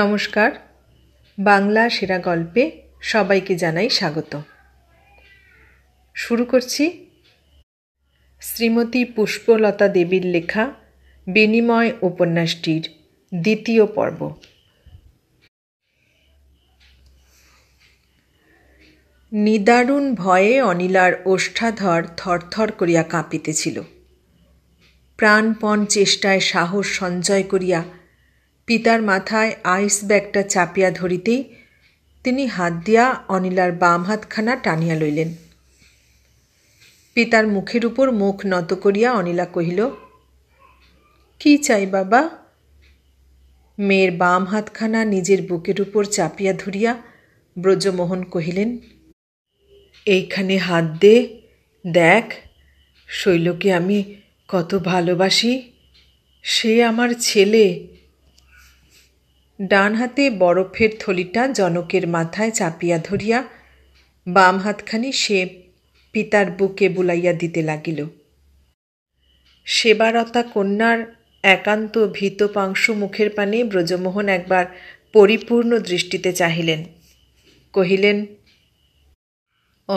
নমস্কার বাংলা সেরা গল্পে সবাইকে জানাই স্বাগত শুরু করছি শ্রীমতী পুষ্পলতা দেবীর লেখা বিনিময় উপন্যাসটির দ্বিতীয় পর্ব নিদারুণ ভয়ে অনিলার ওষ্ঠাধর থরথর করিয়া কাঁপিতেছিল প্রাণপণ চেষ্টায় সাহস সঞ্চয় করিয়া পিতার মাথায় আইস ব্যাগটা চাপিয়া ধরিতেই তিনি হাত দিয়া অনিলার বাম হাতখানা টানিয়া লইলেন পিতার মুখের উপর মুখ নত করিয়া অনিলা কহিল কি চাই বাবা মেয়ের বাম হাতখানা নিজের বুকের উপর চাপিয়া ধরিয়া ব্রজমোহন কহিলেন এইখানে হাত দে দেখ শৈলকে আমি কত ভালোবাসি সে আমার ছেলে ডান হাতে বরফের থলিটা জনকের মাথায় চাপিয়া ধরিয়া বাম হাতখানি সে পিতার বুকে বুলাইয়া দিতে লাগিল সেবারতা কন্যার একান্ত ভীতপাংশু মুখের পানে ব্রজমোহন একবার পরিপূর্ণ দৃষ্টিতে চাহিলেন কহিলেন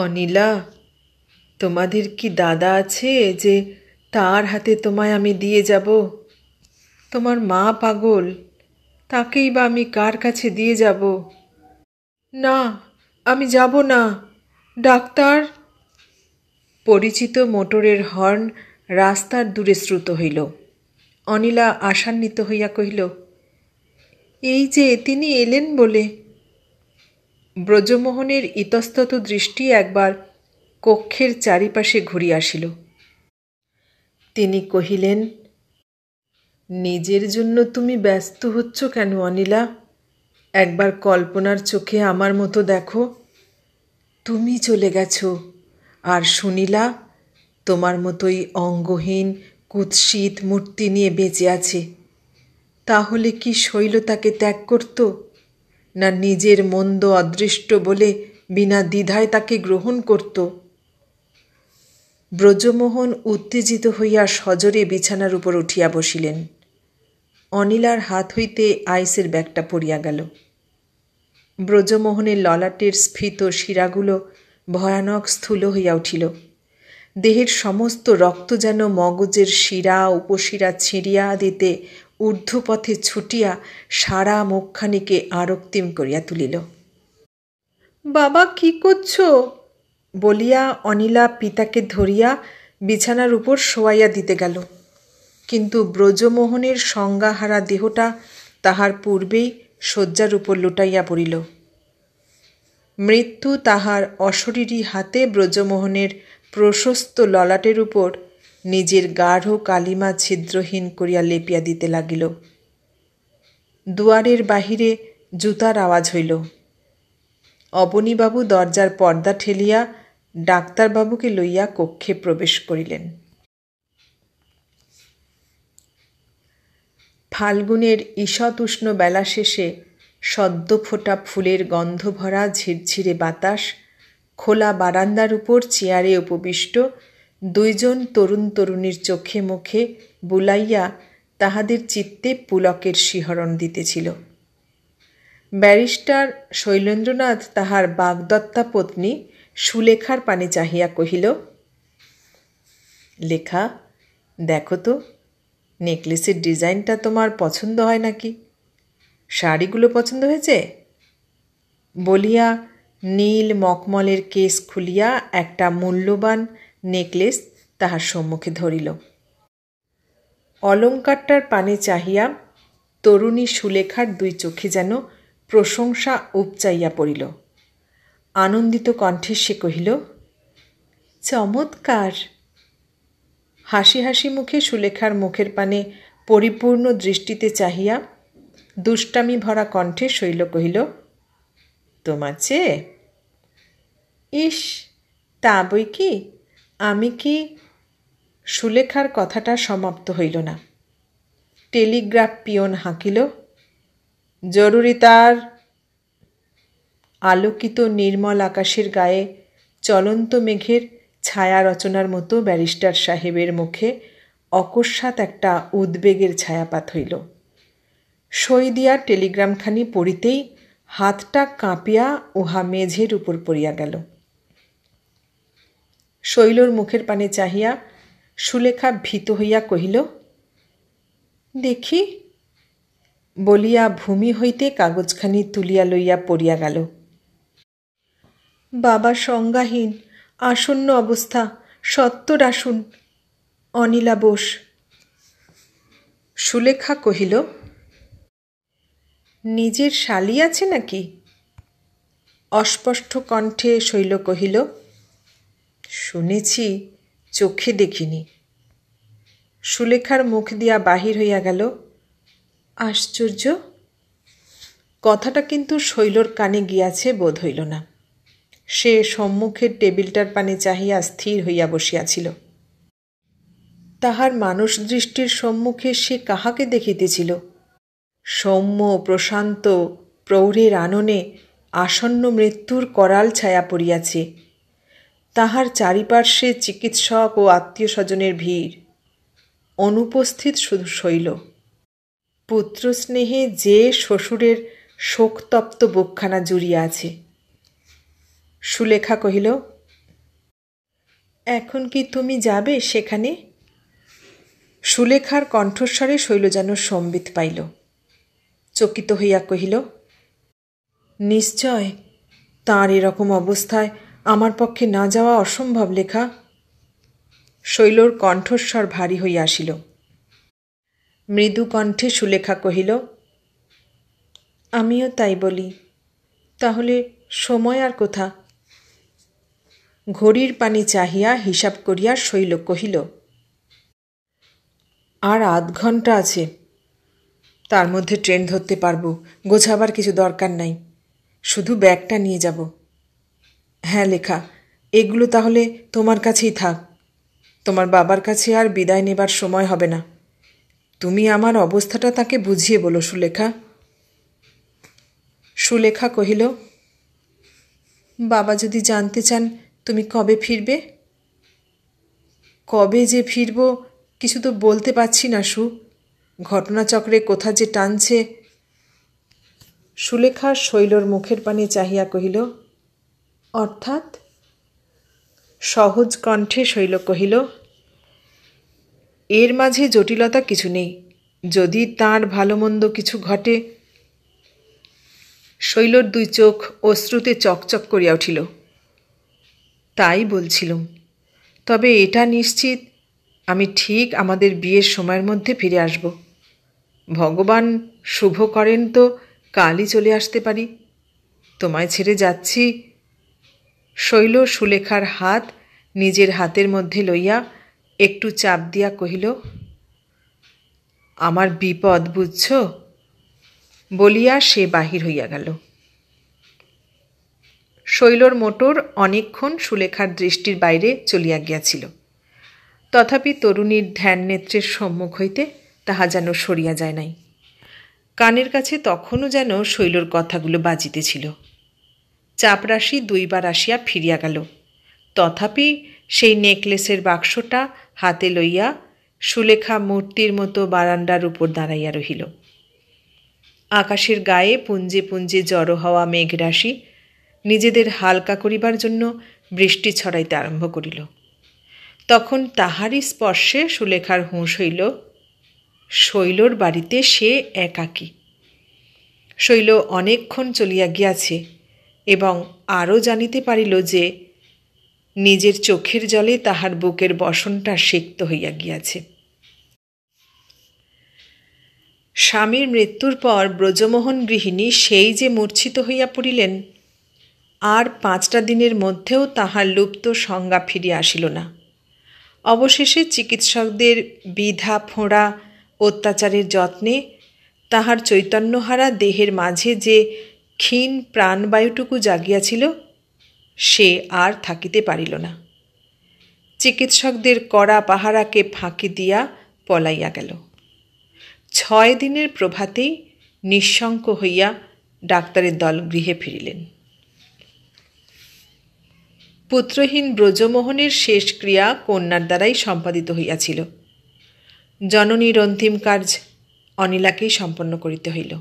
অনিলা তোমাদের কি দাদা আছে যে তার হাতে তোমায় আমি দিয়ে যাব তোমার মা পাগল তাকেই বা আমি কার কাছে দিয়ে যাব না আমি যাব না ডাক্তার পরিচিত মোটরের হর্ন রাস্তার দূরে শ্রুত হইল অনিলা আশান্বিত হইয়া কহিল এই যে তিনি এলেন বলে ব্রজমোহনের ইতস্তত দৃষ্টি একবার কক্ষের চারিপাশে ঘুরিয়া আসিল তিনি কহিলেন নিজের জন্য তুমি ব্যস্ত হচ্ছ কেন অনিলা একবার কল্পনার চোখে আমার মতো দেখো তুমি চলে গেছো আর সুনীলা তোমার মতোই অঙ্গহীন কুৎসিত মূর্তি নিয়ে বেঁচে আছে তাহলে কি শৈল তাকে ত্যাগ করত না নিজের মন্দ অদৃষ্ট বলে বিনা দ্বিধায় তাকে গ্রহণ করত ব্রজমোহন উত্তেজিত হইয়া সজরে বিছানার উপর উঠিয়া বসিলেন অনিলার হাত হইতে আইসের ব্যাগটা পড়িয়া গেল ব্রজমোহনের ললাটের স্ফীত শিরাগুলো ভয়ানক স্থূল হইয়া উঠিল দেহের সমস্ত রক্ত যেন মগজের শিরা উপশিরা ছিঁড়িয়া দিতে ঊর্ধ্বপথে ছুটিয়া সারা মুখখানিকে আরক্তিম করিয়া তুলিল বাবা কি করছ বলিয়া অনিলা পিতাকে ধরিয়া বিছানার উপর শোয়াইয়া দিতে গেল কিন্তু ব্রজমোহনের সংজ্ঞাহারা দেহটা তাহার পূর্বেই শয্যার উপর লুটাইয়া পড়িল মৃত্যু তাহার অশরীরী হাতে ব্রজমোহনের প্রশস্ত ললাটের উপর নিজের গাঢ় কালিমা ছিদ্রহীন করিয়া লেপিয়া দিতে লাগিল দুয়ারের বাহিরে জুতার আওয়াজ হইল অবনীবাবু দরজার পর্দা ঠেলিয়া ডাক্তারবাবুকে লইয়া কক্ষে প্রবেশ করিলেন ফাল্গুনের ঈষৎউষ্ণ বেলা শেষে সদ্য ফোটা ফুলের গন্ধভরা ঝিরঝিরে বাতাস খোলা বারান্দার উপর চেয়ারে উপবিষ্ট দুইজন তরুণ তরুণীর চোখে মুখে বুলাইয়া তাহাদের চিত্তে পুলকের শিহরণ দিতেছিল ব্যারিস্টার শৈলেন্দ্রনাথ তাহার বাগদত্তা পত্নী সুলেখার পানে চাহিয়া কহিল লেখা দেখো তো নেকলেসের ডিজাইনটা তোমার পছন্দ হয় নাকি শাড়িগুলো পছন্দ হয়েছে বলিয়া নীল মকমলের কেস খুলিয়া একটা মূল্যবান নেকলেস তাহার সম্মুখে ধরিল অলঙ্কারটার পানে চাহিয়া তরুণী সুলেখার দুই চোখে যেন প্রশংসা উপচাইয়া পড়িল আনন্দিত কণ্ঠে সে কহিল চমৎকার হাসি হাসি মুখে সুলেখার মুখের পানে পরিপূর্ণ দৃষ্টিতে চাহিয়া দুষ্টামি ভরা কণ্ঠে শৈল কহিল তোমার চেয়ে ইস তা বই কি আমি কি সুলেখার কথাটা সমাপ্ত হইল না টেলিগ্রাফ পিয়ন হাঁকিল জরুরি তার আলোকিত নির্মল আকাশের গায়ে চলন্ত মেঘের ছায়া রচনার মতো ব্যারিস্টার সাহেবের মুখে অকস্মাৎ একটা উদ্বেগের ছায়াপাত হইল সই দিয়া টেলিগ্রামখানি পড়িতেই হাতটা কাঁপিয়া উহা মেঝের উপর পড়িয়া গেল শৈলর মুখের পানে চাহিয়া সুলেখা ভীত হইয়া কহিল দেখি বলিয়া ভূমি হইতে কাগজখানি তুলিয়া লইয়া পড়িয়া গেল বাবা সংজ্ঞাহীন আসন্ন অবস্থা সত্তর আসুন অনিলা বোস সুলেখা কহিল নিজের শালি আছে নাকি অস্পষ্ট কণ্ঠে শৈল কহিল শুনেছি চোখে দেখিনি সুলেখার মুখ দিয়া বাহির হইয়া গেল আশ্চর্য কথাটা কিন্তু শৈলর কানে গিয়াছে বোধ হইল না সে সম্মুখের টেবিলটার পানে চাহিয়া স্থির হইয়া বসিয়াছিল তাহার মানুষ দৃষ্টির সম্মুখে সে কাহাকে দেখিতেছিল সৌম্য প্রশান্ত প্রৌঢ়ের আননে আসন্ন মৃত্যুর করাল ছায়া পড়িয়াছে তাহার চারিপার্শ্বে চিকিৎসক ও আত্মীয় স্বজনের ভিড় অনুপস্থিত শুধু শৈল পুত্রস্নেহে যে শ্বশুরের শোকতপ্ত বুকখানা জুড়িয়া আছে সুলেখা কহিল এখন কি তুমি যাবে সেখানে সুলেখার কণ্ঠস্বরে শৈল যেন সম্বিত পাইল চকিত হইয়া কহিল নিশ্চয় তাঁর এরকম অবস্থায় আমার পক্ষে না যাওয়া অসম্ভব লেখা শৈলর কণ্ঠস্বর ভারী হইয়া আসিল মৃদু কণ্ঠে সুলেখা কহিল আমিও তাই বলি তাহলে সময় আর কোথা ঘড়ির পানি চাহিয়া হিসাব করিয়া শৈল কহিল আর আধ ঘন্টা আছে তার মধ্যে ট্রেন ধরতে পারবো গোছাবার কিছু দরকার নাই শুধু ব্যাগটা নিয়ে যাব হ্যাঁ লেখা এগুলো তাহলে তোমার কাছেই থাক তোমার বাবার কাছে আর বিদায় নেবার সময় হবে না তুমি আমার অবস্থাটা তাকে বুঝিয়ে বলো সুলেখা সুলেখা কহিল বাবা যদি জানতে চান তুমি কবে ফিরবে কবে যে ফিরব কিছু তো বলতে পারছি না সু ঘটনাচক্রে কোথা যে টানছে সুলেখা শৈলর মুখের পানে চাহিয়া কহিল অর্থাৎ সহজ কণ্ঠে শৈল কহিল এর মাঝে জটিলতা কিছু নেই যদি তার ভালো মন্দ কিছু ঘটে শৈলর দুই চোখ অশ্রুতে চকচক করিয়া উঠিল তাই বলছিলুম তবে এটা নিশ্চিত আমি ঠিক আমাদের বিয়ের সময়ের মধ্যে ফিরে আসব ভগবান শুভ করেন তো কালই চলে আসতে পারি তোমায় ছেড়ে যাচ্ছি শৈল সুলেখার হাত নিজের হাতের মধ্যে লইয়া একটু চাপ দিয়া কহিল আমার বিপদ বুঝছ বলিয়া সে বাহির হইয়া গেল শৈলর মোটর অনেকক্ষণ সুলেখার দৃষ্টির বাইরে চলিয়া গিয়াছিল তথাপি তরুণীর ধ্যান নেত্রের সম্মুখ হইতে তাহা যেন সরিয়া যায় নাই কানের কাছে তখনও যেন শৈলর কথাগুলো বাজিতেছিল চাপরাশি দুইবার আসিয়া ফিরিয়া গেল তথাপি সেই নেকলেসের বাক্সটা হাতে লইয়া সুলেখা মূর্তির মতো বারান্ডার উপর দাঁড়াইয়া রহিল আকাশের গায়ে পুঞ্জে পুঞ্জে জড়ো হওয়া মেঘরাশি নিজেদের হালকা করিবার জন্য বৃষ্টি ছড়াইতে আরম্ভ করিল তখন তাহারই স্পর্শে সুলেখার হুঁশ হইল শৈলর বাড়িতে সে একাকী শৈল অনেকক্ষণ চলিয়া গিয়াছে এবং আরও জানিতে পারিল যে নিজের চোখের জলে তাহার বুকের বসনটা সিক্ত হইয়া গিয়াছে স্বামীর মৃত্যুর পর ব্রজমোহন গৃহিণী সেই যে মূর্ছিত হইয়া পড়িলেন আর পাঁচটা দিনের মধ্যেও তাহার লুপ্ত সংজ্ঞা ফিরিয়া আসিল না অবশেষে চিকিৎসকদের বিধা ফোঁড়া অত্যাচারের যত্নে তাহার চৈতন্যহারা দেহের মাঝে যে ক্ষীণ প্রাণবায়ুটুকু জাগিয়াছিল সে আর থাকিতে পারিল না চিকিৎসকদের কড়া পাহারাকে ফাঁকি দিয়া পলাইয়া গেল ছয় দিনের প্রভাতেই নিঃশঙ্ক হইয়া ডাক্তারের দল গৃহে ফিরিলেন পুত্রহীন ব্রজমোহনের শেষ ক্রিয়া কন্যার দ্বারাই সম্পাদিত হইয়াছিল জননীর অন্তিম কাজ অনিলাকেই সম্পন্ন করিতে হইল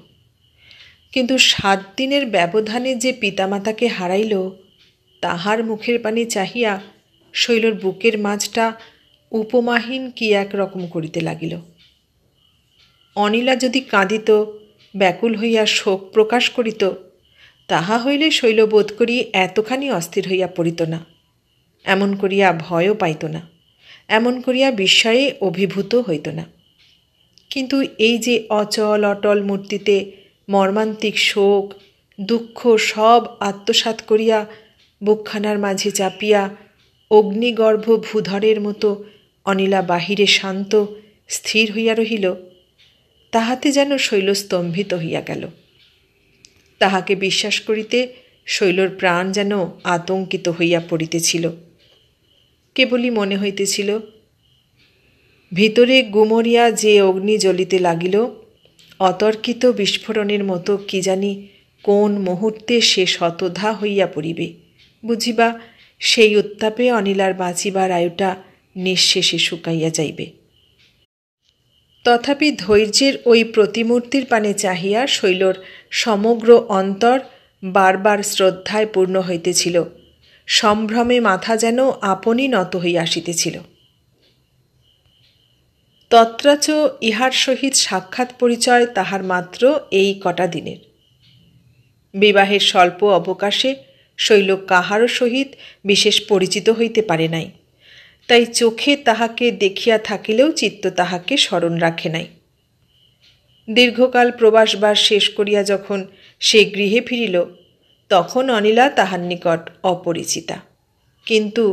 কিন্তু সাত দিনের ব্যবধানে যে পিতামাতাকে হারাইল তাহার মুখের পানে চাহিয়া শৈলর বুকের মাঝটা উপমাহীন কি এক রকম করিতে লাগিল অনিলা যদি কাঁদিত ব্যাকুল হইয়া শোক প্রকাশ করিত তাহা হইলে শৈল বোধ করি এতখানি অস্থির হইয়া পড়িত না এমন করিয়া ভয়ও পাইত না এমন করিয়া বিস্ময়ে অভিভূত হইত না কিন্তু এই যে অচল অটল মূর্তিতে মর্মান্তিক শোক দুঃখ সব আত্মসাত করিয়া বুকখানার মাঝে চাপিয়া অগ্নিগর্ভ ভূধরের মতো অনিলা বাহিরে শান্ত স্থির হইয়া রহিল তাহাতে যেন শৈল স্তম্ভিত হইয়া গেল তাহাকে বিশ্বাস করিতে শৈলর প্রাণ যেন আতঙ্কিত হইয়া পড়িতেছিল কেবলই মনে হইতেছিল ভিতরে গুমরিয়া যে অগ্নি জ্বলিতে লাগিল অতর্কিত বিস্ফোরণের মতো কি জানি কোন মুহূর্তে সে শতধা হইয়া পড়িবে বুঝিবা সেই উত্তাপে অনিলার বাঁচিবার আয়ুটা নিঃশেষে শুকাইয়া যাইবে তথাপি ধৈর্যের ওই প্রতিমূর্তির পানে চাহিয়া শৈলর সমগ্র অন্তর বারবার শ্রদ্ধায় পূর্ণ হইতেছিল সম্ভ্রমে মাথা যেন আপনি নত হইয়া আসিতেছিল তত্রাচ ইহার সহিত সাক্ষাৎ পরিচয় তাহার মাত্র এই কটা দিনের বিবাহের স্বল্প অবকাশে শৈল কাহারও সহিত বিশেষ পরিচিত হইতে পারে নাই তাই চোখে তাহাকে দেখিয়া থাকিলেও চিত্ত তাহাকে স্মরণ রাখে নাই দীর্ঘকাল প্রবাসবার শেষ করিয়া যখন সে গৃহে ফিরিল তখন অনিলা তাহার নিকট অপরিচিতা কিন্তু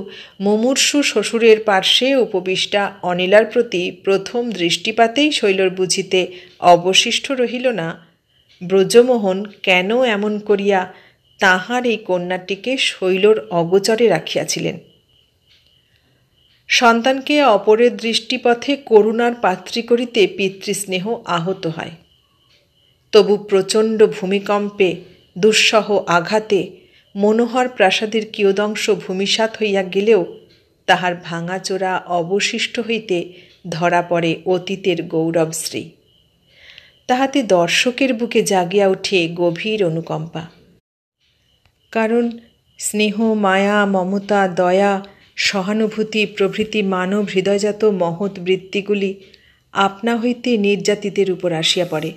মুমূর্ষু শ্বশুরের পার্শ্বে উপবিষ্টা অনিলার প্রতি প্রথম দৃষ্টিপাতেই শৈলর বুঝিতে অবশিষ্ট রহিল না ব্রজমোহন কেন এমন করিয়া তাহার এই কন্যাটিকে শৈলর অগোচরে রাখিয়াছিলেন সন্তানকে অপরের দৃষ্টিপথে করুণার পাত্রী করিতে পিতৃস্নেহ আহত হয় তবু প্রচণ্ড ভূমিকম্পে দুঃসহ আঘাতে মনোহর প্রাসাদের কিয়দংশ ভূমিসাত হইয়া গেলেও তাহার ভাঙাচোরা অবশিষ্ট হইতে ধরা পড়ে অতীতের গৌরবশ্রী তাহাতে দর্শকের বুকে জাগিয়া উঠে গভীর অনুকম্পা কারণ স্নেহ মায়া মমতা দয়া সহানুভূতি প্রভৃতি মানব হৃদয়জাত মহৎ বৃত্তিগুলি আপনা হইতে নির্যাতিতের উপর আসিয়া পড়ে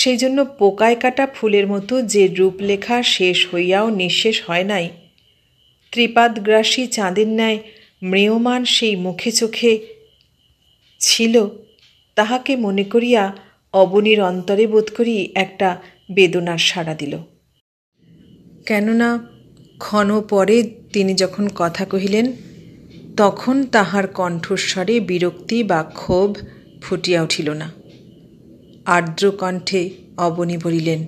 সেই জন্য পোকায় কাটা ফুলের মতো যে রূপলেখা শেষ হইয়াও নিঃশেষ হয় নাই ত্রিপাদগ্রাসী চাঁদের ন্যায় ম্রিয়মান সেই মুখে চোখে ছিল তাহাকে মনে করিয়া অবনীর অন্তরে বোধ করি একটা বেদনার সাড়া দিল কেননা ক্ষণ পরে তিনি যখন কথা কহিলেন তখন তাহার কণ্ঠস্বরে বিরক্তি বা ক্ষোভ ফুটিয়া উঠিল না আর্দ্র কণ্ঠে অবনী বলিলেন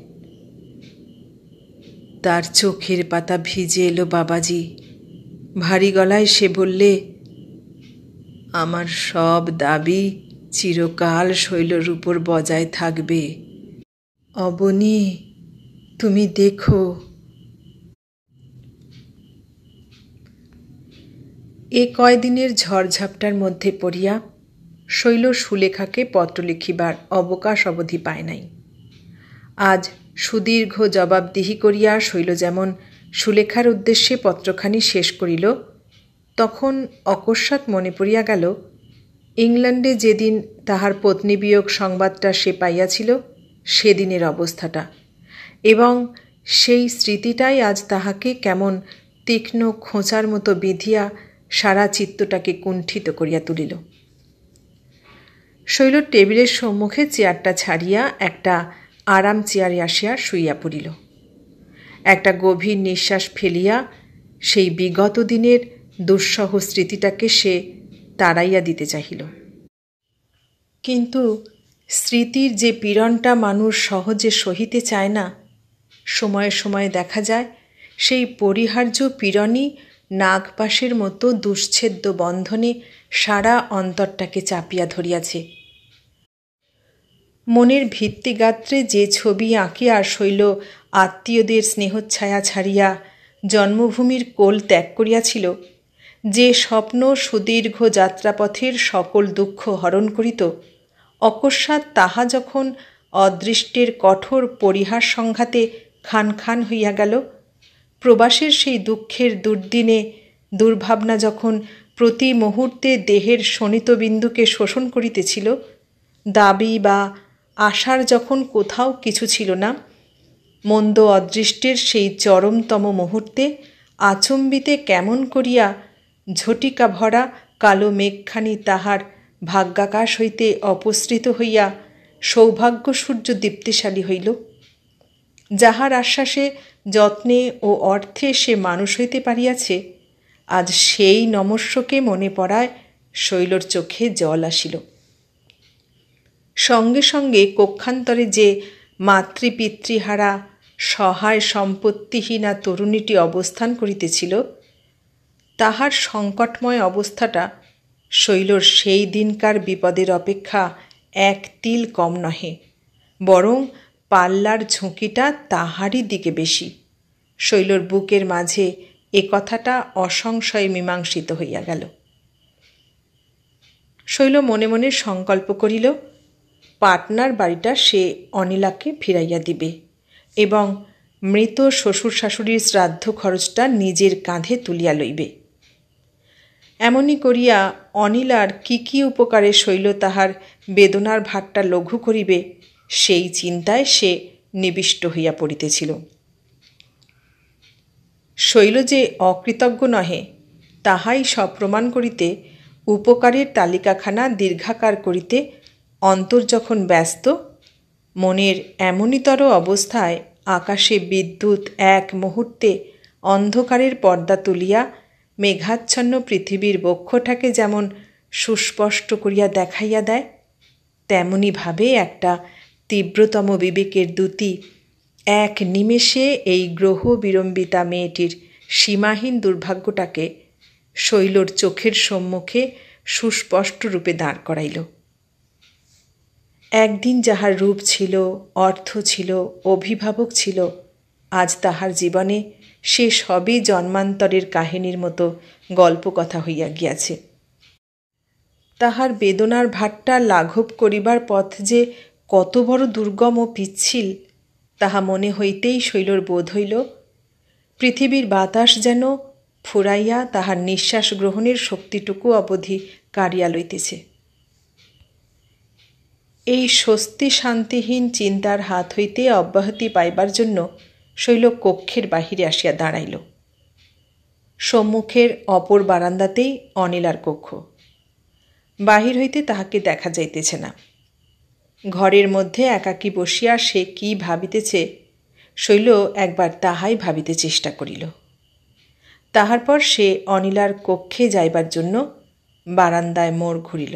তার চোখের পাতা ভিজে এলো বাবাজি ভারী গলায় সে বললে আমার সব দাবি চিরকাল শৈলর উপর বজায় থাকবে অবনী তুমি দেখো এ কয়দিনের ঝড়ঝাপটার মধ্যে পড়িয়া শৈল সুলেখাকে পত্র লিখিবার অবকাশ অবধি পায় নাই আজ সুদীর্ঘ জবাবদিহি করিয়া শৈল যেমন সুলেখার উদ্দেশ্যে পত্রখানি শেষ করিল তখন অকস্মাৎ মনে পড়িয়া গেল ইংল্যান্ডে যেদিন তাহার পত্নী বিয়োগ সংবাদটা সে পাইয়াছিল সেদিনের অবস্থাটা এবং সেই স্মৃতিটাই আজ তাহাকে কেমন তীক্ষ্ণ খোঁচার মতো বিধিয়া সারা চিত্তটাকে কুণ্ঠিত করিয়া তুলিল শৈল টেবিলের সম্মুখে চেয়ারটা ছাড়িয়া একটা আরাম চেয়ারে আসিয়া শুইয়া পড়িল একটা গভীর নিঃশ্বাস ফেলিয়া সেই বিগত দিনের দুঃসহ স্মৃতিটাকে সে তাড়াইয়া দিতে চাহিল কিন্তু স্মৃতির যে পীড়নটা মানুষ সহজে সহিতে চায় না সময়ে সময়ে দেখা যায় সেই পরিহার্য পীড়নই নাগপাশের মতো দুশ্ছেদ্য বন্ধনে সারা অন্তরটাকে চাপিয়া ধরিয়াছে মনের ভিত্তিগাত্রে যে ছবি আঁকিয়া শৈল আত্মীয়দের স্নেহচ্ছায়া ছাড়িয়া জন্মভূমির কোল ত্যাগ করিয়াছিল যে স্বপ্ন সুদীর্ঘ যাত্রাপথের সকল দুঃখ হরণ করিত অকস্মাৎ তাহা যখন অদৃষ্টের কঠোর পরিহার সংঘাতে খান খান হইয়া গেল প্রবাসের সেই দুঃখের দুর্দিনে দুর্ভাবনা যখন প্রতি মুহূর্তে দেহের বিন্দুকে শোষণ করিতেছিল দাবি বা আশার যখন কোথাও কিছু ছিল না মন্দ অদৃষ্টের সেই চরমতম মুহূর্তে আচম্বিতে কেমন করিয়া ঝটিকা ভরা কালো মেঘখানি তাহার ভাগ্যাকাশ হইতে অপসৃত হইয়া সৌভাগ্য সূর্য দীপ্তিশালী হইল যাহার আশ্বাসে যত্নে ও অর্থে সে মানুষ হইতে পারিয়াছে আজ সেই নমস্যকে মনে পড়ায় শৈলর চোখে জল আসিল সঙ্গে সঙ্গে কক্ষান্তরে যে মাতৃপিতৃহারা সহায় সম্পত্তিহীনা তরুণীটি অবস্থান করিতেছিল তাহার সংকটময় অবস্থাটা শৈলর সেই দিনকার বিপদের অপেক্ষা এক তিল কম নহে বরং পাল্লার ঝুঁকিটা তাহারই দিকে বেশি শৈলর বুকের মাঝে এ কথাটা অসংশয়ে মীমাংসিত হইয়া গেল শৈল মনে মনে সংকল্প করিল পাটনার বাড়িটা সে অনিলাকে ফিরাইয়া দিবে এবং মৃত শ্বশুর শাশুড়ির শ্রাদ্ধ খরচটা নিজের কাঁধে তুলিয়া লইবে এমনই করিয়া অনিলার কি কি উপকারে শৈল তাহার বেদনার ভারটা লঘু করিবে সেই চিন্তায় সে নিবিষ্ট হইয়া পড়িতেছিল শৈল যে অকৃতজ্ঞ নহে তাহাই সপ্রমাণ করিতে উপকারের তালিকাখানা দীর্ঘাকার করিতে অন্তর যখন ব্যস্ত মনের এমনইতর অবস্থায় আকাশে বিদ্যুৎ এক মুহূর্তে অন্ধকারের পর্দা তুলিয়া মেঘাচ্ছন্ন পৃথিবীর বক্ষটাকে যেমন সুস্পষ্ট করিয়া দেখাইয়া দেয় তেমনিভাবে একটা তীব্রতম বিবেকের দ্যুতি এক নিমেষে এই গ্রহ বিড়ম্বিতা মেয়েটির সীমাহীন দুর্ভাগ্যটাকে শৈলর চোখের সম্মুখে সুস্পষ্ট রূপে দাঁড় করাইল একদিন যাহার রূপ ছিল অর্থ ছিল অভিভাবক ছিল আজ তাহার জীবনে সে সবই জন্মান্তরের কাহিনীর মতো গল্প কথা হইয়া গিয়াছে তাহার বেদনার ভাটটা লাঘব করিবার পথ যে কত বড় দুর্গম ও পিচ্ছিল তাহা মনে হইতেই শৈলর বোধ হইল পৃথিবীর বাতাস যেন ফুরাইয়া তাহার নিঃশ্বাস গ্রহণের শক্তিটুকু অবধি কাড়িয়া লইতেছে এই স্বস্তি শান্তিহীন চিন্তার হাত হইতে অব্যাহতি পাইবার জন্য শৈল কক্ষের বাহিরে আসিয়া দাঁড়াইল সম্মুখের অপর বারান্দাতেই অনিলার কক্ষ বাহির হইতে তাহাকে দেখা যাইতেছে না ঘরের মধ্যে একাকী বসিয়া সে কি ভাবিতেছে শৈল একবার তাহাই ভাবিতে চেষ্টা করিল তাহার পর সে অনিলার কক্ষে যাইবার জন্য বারান্দায় মোড় ঘুরিল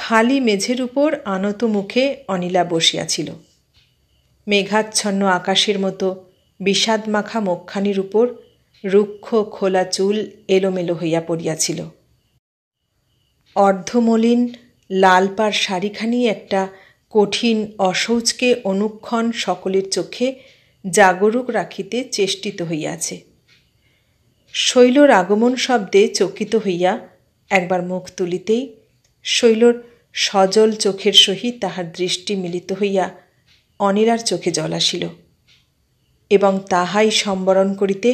খালি মেঝের উপর আনত মুখে অনিলা বসিয়াছিল মেঘাচ্ছন্ন আকাশের মতো বিষাদ মাখা মুখখানির উপর রুক্ষ খোলা চুল এলোমেলো হইয়া পড়িয়াছিল অর্ধমলিন লাল পাড় শাড়িখানি একটা কঠিন অসৌচকে অনুক্ষণ সকলের চোখে জাগরুক রাখিতে চেষ্টিত হইয়াছে শৈলর আগমন শব্দে চকিত হইয়া একবার মুখ তুলিতেই শৈলর সজল চোখের সহিত তাহার দৃষ্টি মিলিত হইয়া অনিরার চোখে জল আসিল এবং তাহাই সম্বরণ করিতে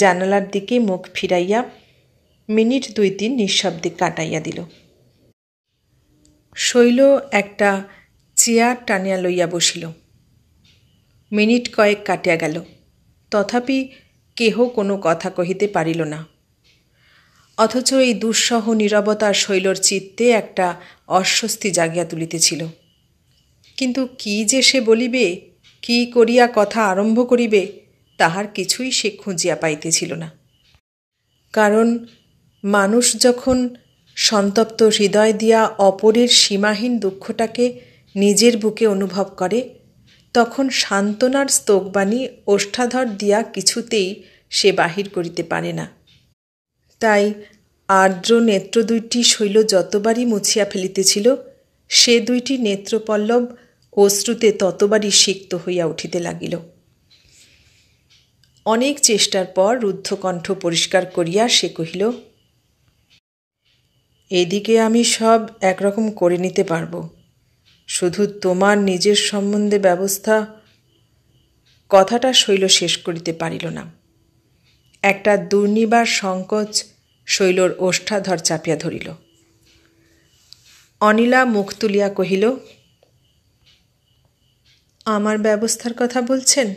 জানালার দিকে মুখ ফিরাইয়া মিনিট দুই তিন নিঃশব্দে কাটাইয়া দিল শৈল একটা চেয়ার টানিয়া লইয়া বসিল মিনিট কয়েক কাটিয়া গেল তথাপি কেহ কোনো কথা কহিতে পারিল না অথচ এই দুঃসহ নীরবতা শৈলর চিত্তে একটা অস্বস্তি জাগিয়া তুলিতেছিল কিন্তু কি যে সে বলিবে কি করিয়া কথা আরম্ভ করিবে তাহার কিছুই সে খুঁজিয়া পাইতেছিল না কারণ মানুষ যখন সন্তপ্ত হৃদয় দিয়া অপরের সীমাহীন দুঃখটাকে নিজের বুকে অনুভব করে তখন সান্ত্বনার স্তোকবাণী ওষ্ঠাধর দিয়া কিছুতেই সে বাহির করিতে পারে না তাই আর্দ্র নেত্র দুইটি শৈল যতবারই মুছিয়া ফেলিতেছিল সে দুইটি নেত্রপল্লব অশ্রুতে ততবারই সিক্ত হইয়া উঠিতে লাগিল অনেক চেষ্টার পর রুদ্ধকণ্ঠ পরিষ্কার করিয়া সে কহিল এদিকে আমি সব একরকম করে নিতে পারবো শুধু তোমার নিজের সম্বন্ধে ব্যবস্থা কথাটা শৈল শেষ করিতে পারিল না একটা দুর্নিবার সংকোচ শৈলর ওষ্ঠাধর চাপিয়া ধরিল অনিলা মুখ তুলিয়া কহিল আমার ব্যবস্থার কথা বলছেন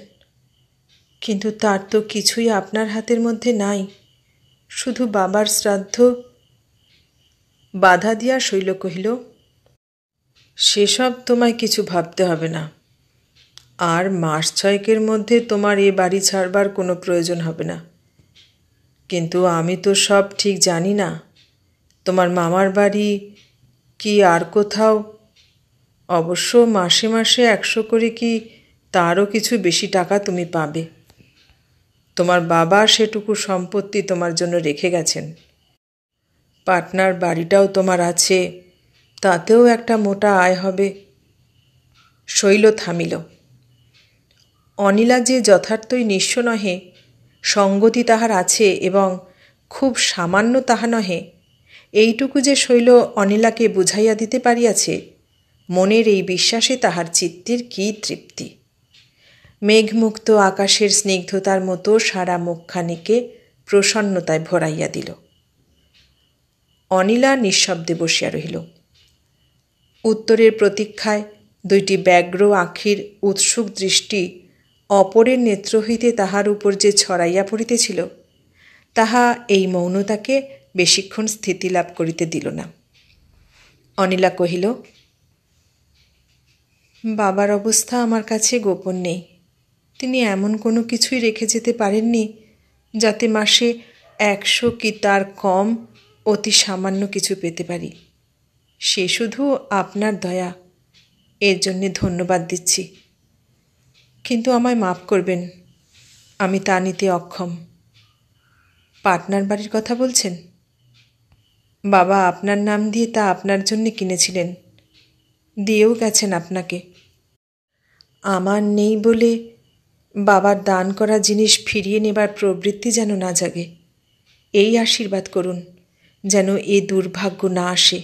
কিন্তু তার তো কিছুই আপনার হাতের মধ্যে নাই শুধু বাবার শ্রাদ্ধ বাধা দিয়া শৈল কহিল সেসব তোমায় কিছু ভাবতে হবে না আর মাস ছয়েকের মধ্যে তোমার এ বাড়ি ছাড়বার কোনো প্রয়োজন হবে না কিন্তু আমি তো সব ঠিক জানি না তোমার মামার বাড়ি কি আর কোথাও অবশ্য মাসে মাসে একশো করে কি তারও কিছু বেশি টাকা তুমি পাবে তোমার বাবা সেটুকু সম্পত্তি তোমার জন্য রেখে গেছেন পাটনার বাড়িটাও তোমার আছে তাতেও একটা মোটা আয় হবে শৈল থামিল অনিলা যে যথার্থই নিঃস্ব নহে সঙ্গতি তাহার আছে এবং খুব সামান্য তাহা নহে এইটুকু যে শৈল অনিলাকে বুঝাইয়া দিতে পারিয়াছে মনের এই বিশ্বাসে তাহার চিত্তের কি তৃপ্তি মেঘমুক্ত আকাশের স্নিগ্ধতার মতো সারা মুখখানিকে প্রসন্নতায় ভরাইয়া দিল অনিলা নিঃশব্দে বসিয়া রহিল উত্তরের প্রতীক্ষায় দুইটি ব্যগ্র আঁখির উৎসুক দৃষ্টি অপরের নেত্র হইতে তাহার উপর যে ছড়াইয়া পড়িতেছিল তাহা এই মৌনতাকে বেশিক্ষণ স্থিতি লাভ করিতে দিল না অনিলা কহিল বাবার অবস্থা আমার কাছে গোপন নেই তিনি এমন কোনো কিছুই রেখে যেতে পারেননি যাতে মাসে একশো কি তার কম অতি সামান্য কিছু পেতে পারি সে শুধু আপনার দয়া এর জন্যে ধন্যবাদ দিচ্ছি কিন্তু আমায় মাফ করবেন আমি তা নিতে অক্ষম পার্টনার বাড়ির কথা বলছেন বাবা আপনার নাম দিয়ে তা আপনার জন্যে কিনেছিলেন দিয়েও গেছেন আপনাকে আমার নেই বলে বাবার দান করা জিনিস ফিরিয়ে নেবার প্রবৃত্তি যেন না জাগে এই আশীর্বাদ করুন যেন এ দুর্ভাগ্য না আসে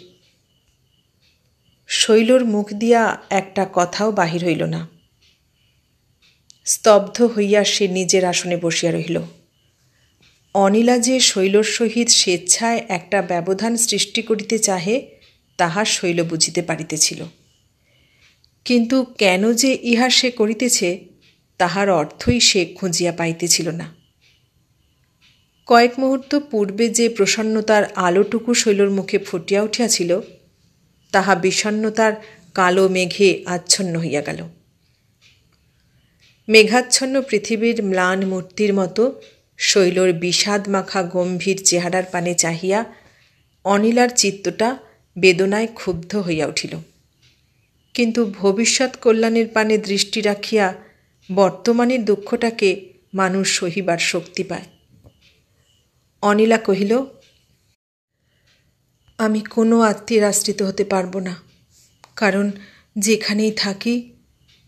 শৈলর মুখ দিয়া একটা কথাও বাহির হইল না স্তব্ধ হইয়া সে নিজের আসনে বসিয়া রহিল অনিলা যে শৈলর সহিত স্বেচ্ছায় একটা ব্যবধান সৃষ্টি করিতে চাহে তাহা শৈল বুঝিতে পারিতেছিল কিন্তু কেন যে ইহা সে করিতেছে তাহার অর্থই সে খুঁজিয়া পাইতেছিল না কয়েক মুহূর্ত পূর্বে যে প্রসন্নতার আলোটুকু শৈলর মুখে ফুটিয়া উঠিয়াছিল তাহা বিষণ্নতার কালো মেঘে আচ্ছন্ন হইয়া গেল মেঘাচ্ছন্ন পৃথিবীর ম্লান মূর্তির মতো শৈলর বিষাদ মাখা গম্ভীর চেহারার পানে চাহিয়া অনিলার চিত্তটা বেদনায় ক্ষুব্ধ হইয়া উঠিল কিন্তু ভবিষ্যৎ কল্যাণের পানে দৃষ্টি রাখিয়া বর্তমানের দুঃখটাকে মানুষ সহিবার শক্তি পায় অনিলা কহিল আমি কোনো আত্মীয়ের আশ্রিত হতে পারবো না কারণ যেখানেই থাকি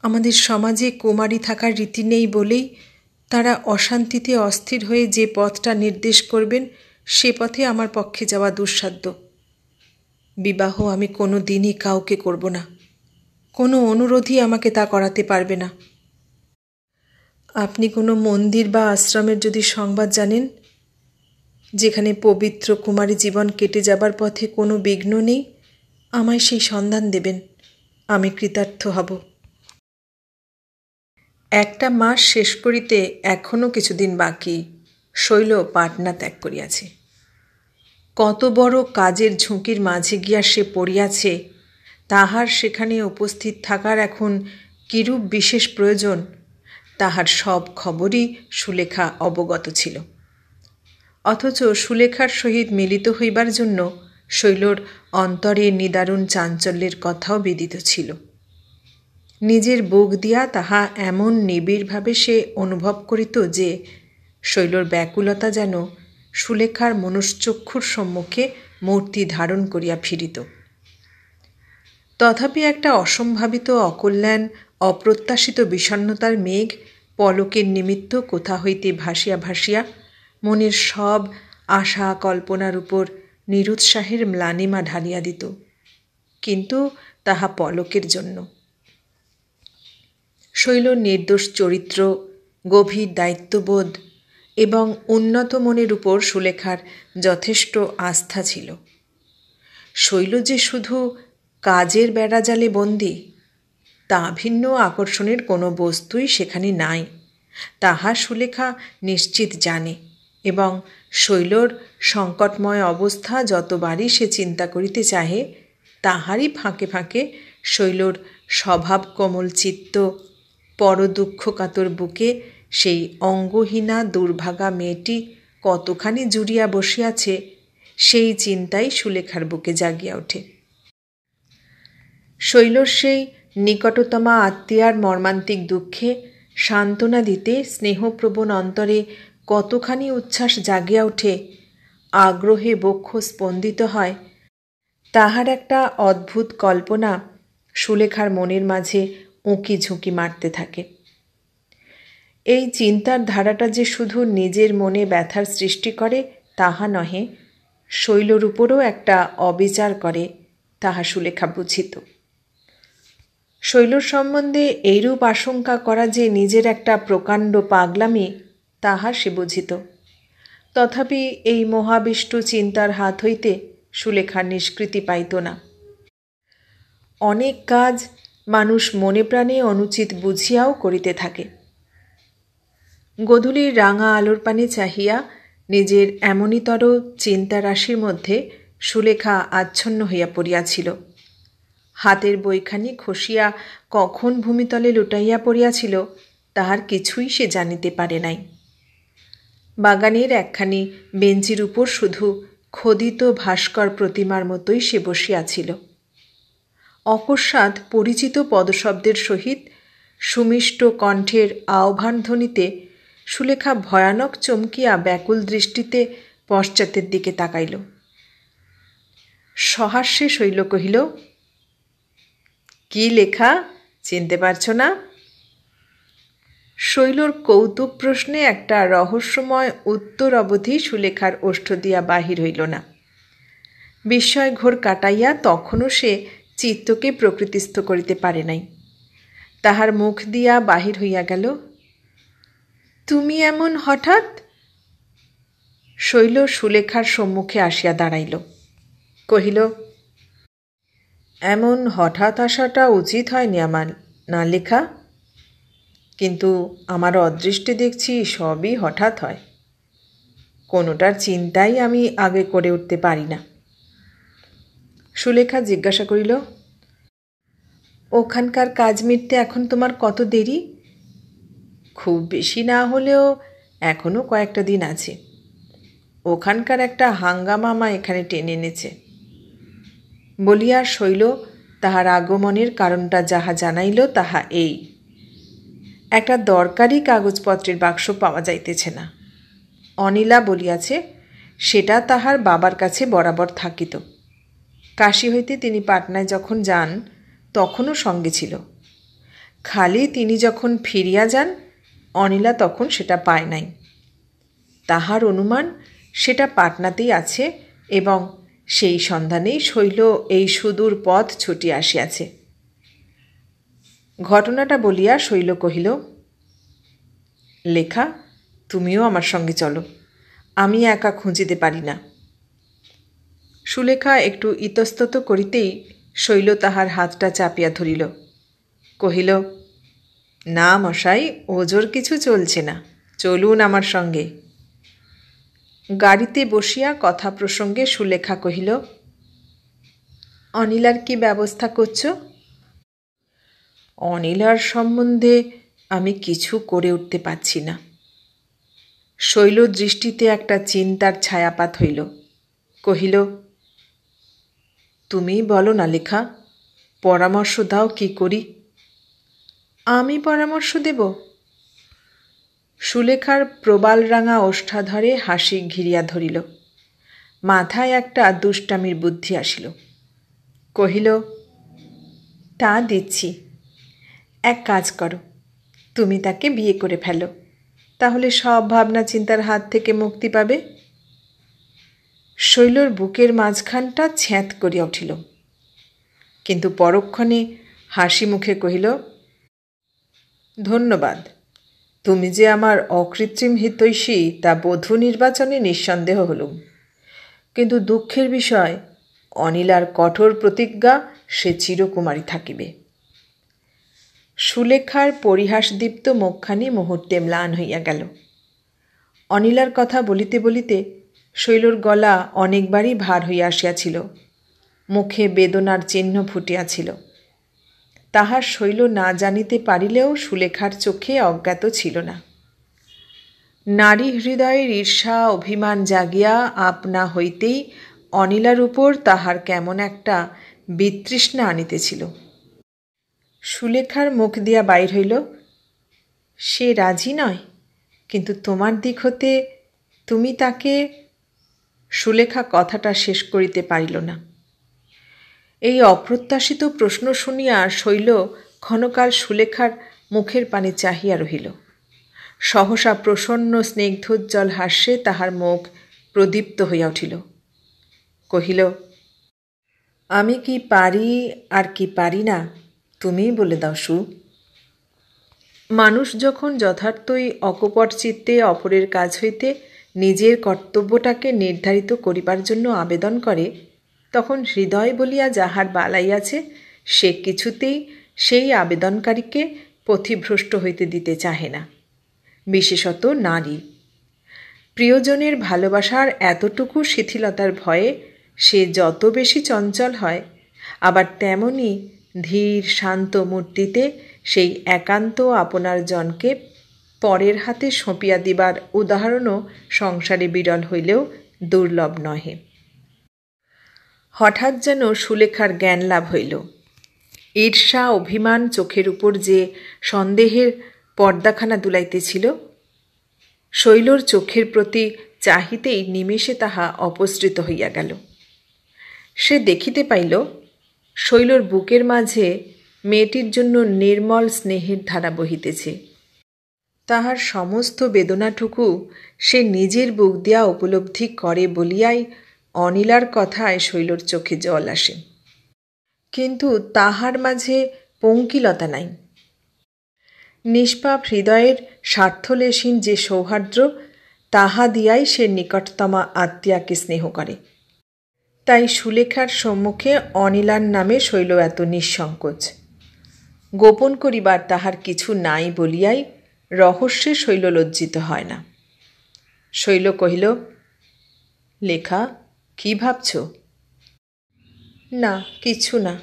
আমাদের সমাজে কুমারী থাকার রীতি নেই বলেই তারা অশান্তিতে অস্থির হয়ে যে পথটা নির্দেশ করবেন সে পথে আমার পক্ষে যাওয়া দুঃসাধ্য বিবাহ আমি কোনো দিনই কাউকে করব না কোনো অনুরোধই আমাকে তা করাতে পারবে না আপনি কোনো মন্দির বা আশ্রমের যদি সংবাদ জানেন যেখানে পবিত্র কুমারী জীবন কেটে যাবার পথে কোনো বিঘ্ন নেই আমায় সেই সন্ধান দেবেন আমি কৃতার্থ হব একটা মাস শেষ করিতে এখনও কিছুদিন বাকি শৈল পাটনা ত্যাগ করিয়াছে কত বড় কাজের ঝুঁকির মাঝে গিয়া সে পড়িয়াছে তাহার সেখানে উপস্থিত থাকার এখন কিরূপ বিশেষ প্রয়োজন তাহার সব খবরই সুলেখা অবগত ছিল অথচ সুলেখার সহিত মিলিত হইবার জন্য শৈলর অন্তরে নিদারুণ চাঞ্চল্যের কথাও বিদিত ছিল নিজের বুক দিয়া তাহা এমন নিবিড়ভাবে সে অনুভব করিত যে শৈলর ব্যাকুলতা যেন সুলেখার মনুষ্চক্ষুর সম্মুখে মূর্তি ধারণ করিয়া ফিরিত তথাপি একটা অসম্ভাবিত অকল্যাণ অপ্রত্যাশিত বিষণ্নতার মেঘ পলকের নিমিত্ত কোথা হইতে ভাসিয়া ভাসিয়া মনের সব আশা কল্পনার উপর নিরুৎসাহের ম্লানিমা ঢালিয়া দিত কিন্তু তাহা পলকের জন্য শৈল নির্দোষ চরিত্র গভীর দায়িত্ববোধ এবং উন্নত মনের উপর সুলেখার যথেষ্ট আস্থা ছিল শৈল যে শুধু কাজের বেড়াজালে বন্দি তা ভিন্ন আকর্ষণের কোনো বস্তুই সেখানে নাই তাহা সুলেখা নিশ্চিত জানে এবং শৈলর সংকটময় অবস্থা যতবারই সে চিন্তা করিতে চাহে তাহারই ফাঁকে ফাঁকে শৈলর স্বভাব কোমল চিত্ত পরদুঃখকাতর বুকে সেই অঙ্গহীনা দুর্ভাগা মেয়েটি কতখানি জুড়িয়া বসিয়াছে সেই চিন্তাই সুলেখার বুকে জাগিয়া ওঠে শৈলর সেই নিকটতমা আত্মীয়ার মর্মান্তিক দুঃখে সান্ত্বনা দিতে স্নেহপ্রবণ অন্তরে কতখানি উচ্ছ্বাস জাগিয়া ওঠে আগ্রহে বক্ষ স্পন্দিত হয় তাহার একটা অদ্ভুত কল্পনা সুলেখার মনের মাঝে উঁকি ঝুঁকি মারতে থাকে এই চিন্তার ধারাটা যে শুধু নিজের মনে ব্যথার সৃষ্টি করে তাহা নহে শৈলর উপরও একটা অবিচার করে তাহা সুলেখা বুঝিত শৈলর সম্বন্ধে এইরূপ আশঙ্কা করা যে নিজের একটা প্রকাণ্ড পাগলামি তাহা সে বুঝিত তথাপি এই মহাবিষ্টু চিন্তার হাত হইতে সুলেখার নিষ্কৃতি পাইত না অনেক কাজ মানুষ মনে প্রাণে অনুচিত বুঝিয়াও করিতে থাকে গধূলির রাঙা আলোর পানে চাহিয়া নিজের এমনইতর চিন্তা রাশির মধ্যে সুলেখা আচ্ছন্ন হইয়া পড়িয়াছিল হাতের বইখানি খসিয়া কখন ভূমিতলে লুটাইয়া পড়িয়াছিল তাহার কিছুই সে জানিতে পারে নাই বাগানের একখানি বেঞ্চির উপর শুধু খোদিত ভাস্কর প্রতিমার মতোই সে বসিয়াছিল অকস্মাত পরিচিত পদশব্দের সহিত সুমিষ্ট কণ্ঠের আহ্বান ধ্বনিতে সুলেখা ভয়ানক চমকিয়া ব্যাকুল দৃষ্টিতে পশ্চাতের দিকে তাকাইল সহাস্যে শৈল কহিল কি লেখা চিনতে পারছ না শৈলর কৌতুক প্রশ্নে একটা রহস্যময় উত্তর অবধি সুলেখার ওষ্ঠ দিয়া বাহির হইল না বিস্ময় ঘোর কাটাইয়া তখনও সে চিত্তকে প্রকৃতিস্থ করিতে পারে নাই তাহার মুখ দিয়া বাহির হইয়া গেল তুমি এমন হঠাৎ শৈল সুলেখার সম্মুখে আসিয়া দাঁড়াইল কহিল এমন হঠাৎ আসাটা উচিত হয়নি আমার না লেখা কিন্তু আমার অদৃষ্টে দেখছি সবই হঠাৎ হয় কোনোটার চিন্তাই আমি আগে করে উঠতে পারি না সুলেখা জিজ্ঞাসা করিল ওখানকার কাজ মিটতে এখন তোমার কত দেরি খুব বেশি না হলেও এখনও কয়েকটা দিন আছে ওখানকার একটা হাঙ্গামামা এখানে টেনে এনেছে বলিয়া শৈল তাহার আগমনের কারণটা যাহা জানাইল তাহা এই একটা দরকারি কাগজপত্রের বাক্স পাওয়া যাইতেছে না অনিলা বলিয়াছে সেটা তাহার বাবার কাছে বরাবর থাকিত কাশি হইতে তিনি পাটনায় যখন যান তখনও সঙ্গে ছিল খালি তিনি যখন ফিরিয়া যান অনিলা তখন সেটা পায় নাই তাহার অনুমান সেটা পাটনাতেই আছে এবং সেই সন্ধানেই শৈল এই সুদূর পথ ছুটি আসিয়াছে ঘটনাটা বলিয়া শৈল কহিল লেখা তুমিও আমার সঙ্গে চলো আমি একা খুঁজিতে পারি না সুলেখা একটু ইতস্তত করিতেই শৈল তাহার হাতটা চাপিয়া ধরিল কহিল না মশাই ওজোর কিছু চলছে না চলুন আমার সঙ্গে গাড়িতে বসিয়া কথা প্রসঙ্গে সুলেখা কহিল অনিলার কি ব্যবস্থা করছো অনিলার সম্বন্ধে আমি কিছু করে উঠতে পারছি না শৈল দৃষ্টিতে একটা চিন্তার ছায়াপাত হইল কহিল তুমি বলো না লেখা পরামর্শ দাও কি করি আমি পরামর্শ দেব সুলেখার প্রবাল রাঙা ওষ্ঠাধরে হাসি ঘিরিয়া ধরিল মাথায় একটা দুষ্টামির বুদ্ধি আসিল কহিল তা দিচ্ছি এক কাজ করো তুমি তাকে বিয়ে করে ফেলো তাহলে সব ভাবনা চিন্তার হাত থেকে মুক্তি পাবে শৈলর বুকের মাঝখানটা ছ্যাঁত করিয়া উঠিল কিন্তু পরক্ষণে হাসি মুখে কহিল ধন্যবাদ তুমি যে আমার অকৃত্রিম হিতৈষী তা বধূ নির্বাচনে নিঃসন্দেহ হলুম কিন্তু দুঃখের বিষয় অনিলার কঠোর প্রতিজ্ঞা সে চিরকুমারী থাকিবে সুলেখার পরিহাসদীপ্ত মুখখানি মুহূর্তে ম্লান হইয়া গেল অনিলার কথা বলিতে বলিতে শৈলর গলা অনেকবারই ভার হইয়া আসিয়াছিল মুখে বেদনার চিহ্ন ফুটিয়াছিল তাহার শৈল না জানিতে পারিলেও সুলেখার চোখে অজ্ঞাত ছিল না নারী হৃদয়ের ঈর্ষা অভিমান জাগিয়া আপনা হইতেই অনিলার উপর তাহার কেমন একটা বিতৃষ্ণা আনিতেছিল সুলেখার মুখ দিয়া বাইর হইল সে রাজি নয় কিন্তু তোমার দিক হতে তুমি তাকে সুলেখা কথাটা শেষ করিতে পারিল না এই অপ্রত্যাশিত প্রশ্ন শুনিয়া শৈল ক্ষণকাল সুলেখার মুখের পানে চাহিয়া রহিল সহসা প্রসন্ন স্নিগ্ধোজ্জ্বল হাস্যে তাহার মুখ প্রদীপ্ত হইয়া উঠিল কহিল আমি কি পারি আর কি পারি না তুমিই বলে দাও সু মানুষ যখন যথার্থই অকপট চিত্তে অপরের কাজ হইতে নিজের কর্তব্যটাকে নির্ধারিত করিবার জন্য আবেদন করে তখন হৃদয় বলিয়া যাহার বালাই আছে সে কিছুতেই সেই আবেদনকারীকে পথিভ্রষ্ট হইতে দিতে চাহে না বিশেষত নারী প্রিয়জনের ভালোবাসার এতটুকু শিথিলতার ভয়ে সে যত বেশি চঞ্চল হয় আবার তেমনই ধীর শান্ত মূর্তিতে সেই একান্ত আপনার জনকে পরের হাতে সঁপিয়া দিবার উদাহরণও সংসারে বিরল হইলেও দুর্লভ নহে হঠাৎ যেন সুলেখার জ্ঞান লাভ হইল ঈর্ষা অভিমান চোখের উপর যে সন্দেহের পর্দাখানা দুলাইতেছিল শৈলর চোখের প্রতি চাহিতেই নিমেষে তাহা অপসৃত হইয়া গেল সে দেখিতে পাইল শৈলর বুকের মাঝে মেয়েটির জন্য নির্মল স্নেহের ধারা বহিতেছে তাহার সমস্ত বেদনাটুকু সে নিজের বুক দিয়া উপলব্ধি করে বলিয়াই অনিলার কথায় শৈলর চোখে জল আসে কিন্তু তাহার মাঝে পঙ্কিলতা নাই নিষ্পাপ হৃদয়ের স্বার্থলেসীন যে সৌহার্দ্য তাহা দিয়াই সে নিকটতমা আত্মীয়াকে স্নেহ করে তাই সুলেখার সম্মুখে অনিলার নামে শৈল এত নিঃসংকোচ গোপন করিবার তাহার কিছু নাই বলিয়াই রহস্যে শৈল লজ্জিত হয় না শৈল কহিল লেখা কি ভাবছ না কিছু না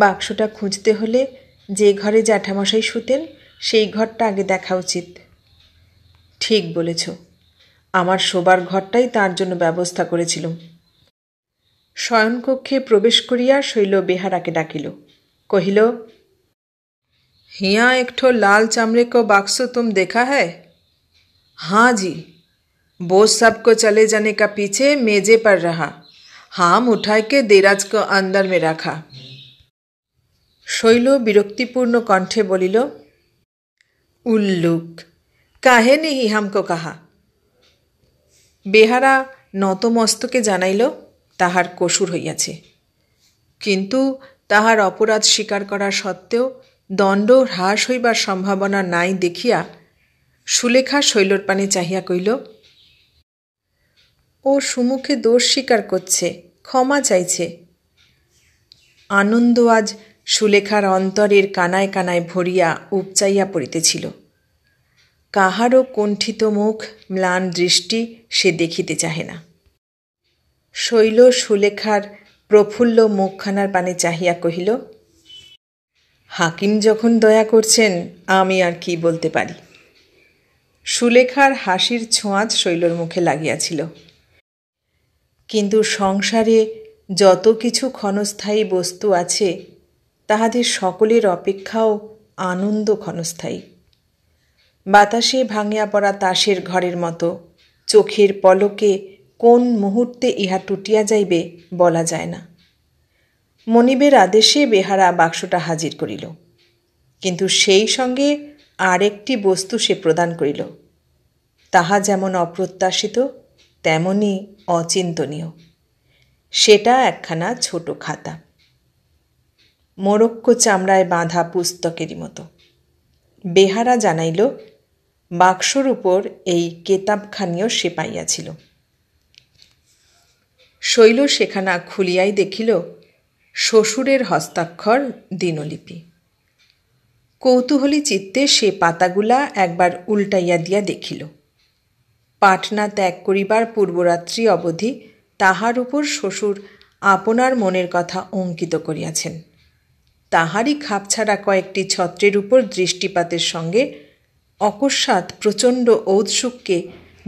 বাক্সটা খুঁজতে হলে যে ঘরে জ্যাঠামশাই শুতেন সেই ঘরটা আগে দেখা উচিত ঠিক বলেছ আমার শোবার ঘরটাই তার জন্য ব্যবস্থা করেছিলাম শয়নকক্ষে প্রবেশ করিয়া শৈল বেহারাকে ডাকিল কহিল হিয়া একঠো লাল চামড়ে কো বাক্স তুম দেখা है हाँ जी बोझ सबको चले जाने का पीछे मेजे पर रहा हाम उठा के দেরাজ কো আন্দর মে রাখা শৈল বিরক্তিপূর্ণ কণ্ঠে বলিল উল্লুক কাহে নেহি হামকো কাহা বেহারা নতমস্তকে জানাইল তাহার কসুর হইয়াছে কিন্তু তাহার অপরাধ স্বীকার করা সত্ত্বেও দণ্ড হ্রাস হইবার সম্ভাবনা নাই দেখিয়া সুলেখা শৈলর পানে চাহিয়া কইল ও সুমুখে দোষ স্বীকার করছে ক্ষমা চাইছে আনন্দ আজ সুলেখার অন্তরের কানায় কানায় ভরিয়া উপচাইয়া পড়িতেছিল কাহারও কণ্ঠিত মুখ ম্লান দৃষ্টি সে দেখিতে চাহে না শৈল সুলেখার প্রফুল্ল মুখখানার পানে চাহিয়া কহিল হাকিম যখন দয়া করছেন আমি আর কি বলতে পারি সুলেখার হাসির ছোঁয়াচ শৈলর মুখে লাগিয়াছিল কিন্তু সংসারে যত কিছু ক্ষণস্থায়ী বস্তু আছে তাহাদের সকলের অপেক্ষাও আনন্দ ক্ষণস্থায়ী বাতাসে ভাঙিয়া পড়া তাসের ঘরের মতো চোখের পলকে কোন মুহূর্তে ইহা টুটিয়া যাইবে বলা যায় না মনিবের আদেশে বেহারা বাক্সটা হাজির করিল কিন্তু সেই সঙ্গে আরেকটি বস্তু সে প্রদান করিল তাহা যেমন অপ্রত্যাশিত তেমনই অচিন্তনীয় সেটা একখানা ছোট খাতা মোরক্কো চামড়ায় বাঁধা পুস্তকেরই মতো বেহারা জানাইল বাক্সর উপর এই কেতাবখানিও সে পাইয়াছিল শৈল সেখানা খুলিয়াই দেখিল শ্বশুরের হস্তাক্ষর দিনলিপি কৌতূহলী চিত্তে সে পাতাগুলা একবার উল্টাইয়া দিয়া দেখিল পাটনা ত্যাগ করিবার পূর্বরাত্রি অবধি তাহার উপর শ্বশুর আপনার মনের কথা অঙ্কিত করিয়াছেন তাহারই খাপছাড়া কয়েকটি ছত্রের উপর দৃষ্টিপাতের সঙ্গে অকস্মাৎ প্রচণ্ড ঔৎসুককে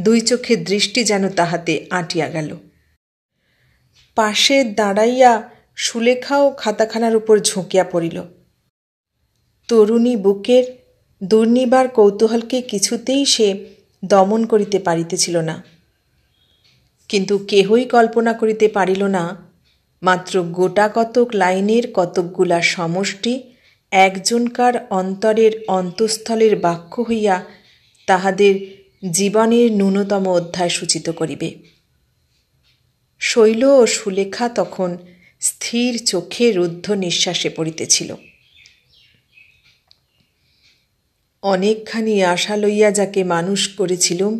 দুই চোখে দৃষ্টি যেন তাহাতে আটিয়া গেল পাশে দাঁড়াইয়া সুলেখাও খাতাখানার উপর ঝুঁকিয়া পড়িল তরুণী বুকের দুর্নিবার কৌতূহলকে কিছুতেই সে দমন করিতে পারিতেছিল না কিন্তু কেহই কল্পনা করিতে পারিল না মাত্র গোটা কতক লাইনের কতকগুলা সমষ্টি একজনকার অন্তরের অন্তঃস্থলের বাক্য হইয়া তাহাদের জীবনের ন্যূনতম অধ্যায় সূচিত করিবে শৈল ও সুলেখা তখন স্থির চোখে রুদ্ধ নিঃশ্বাসে পড়িতেছিল অনেকখানি আশা লইয়া যাকে মানুষ করেছিলুম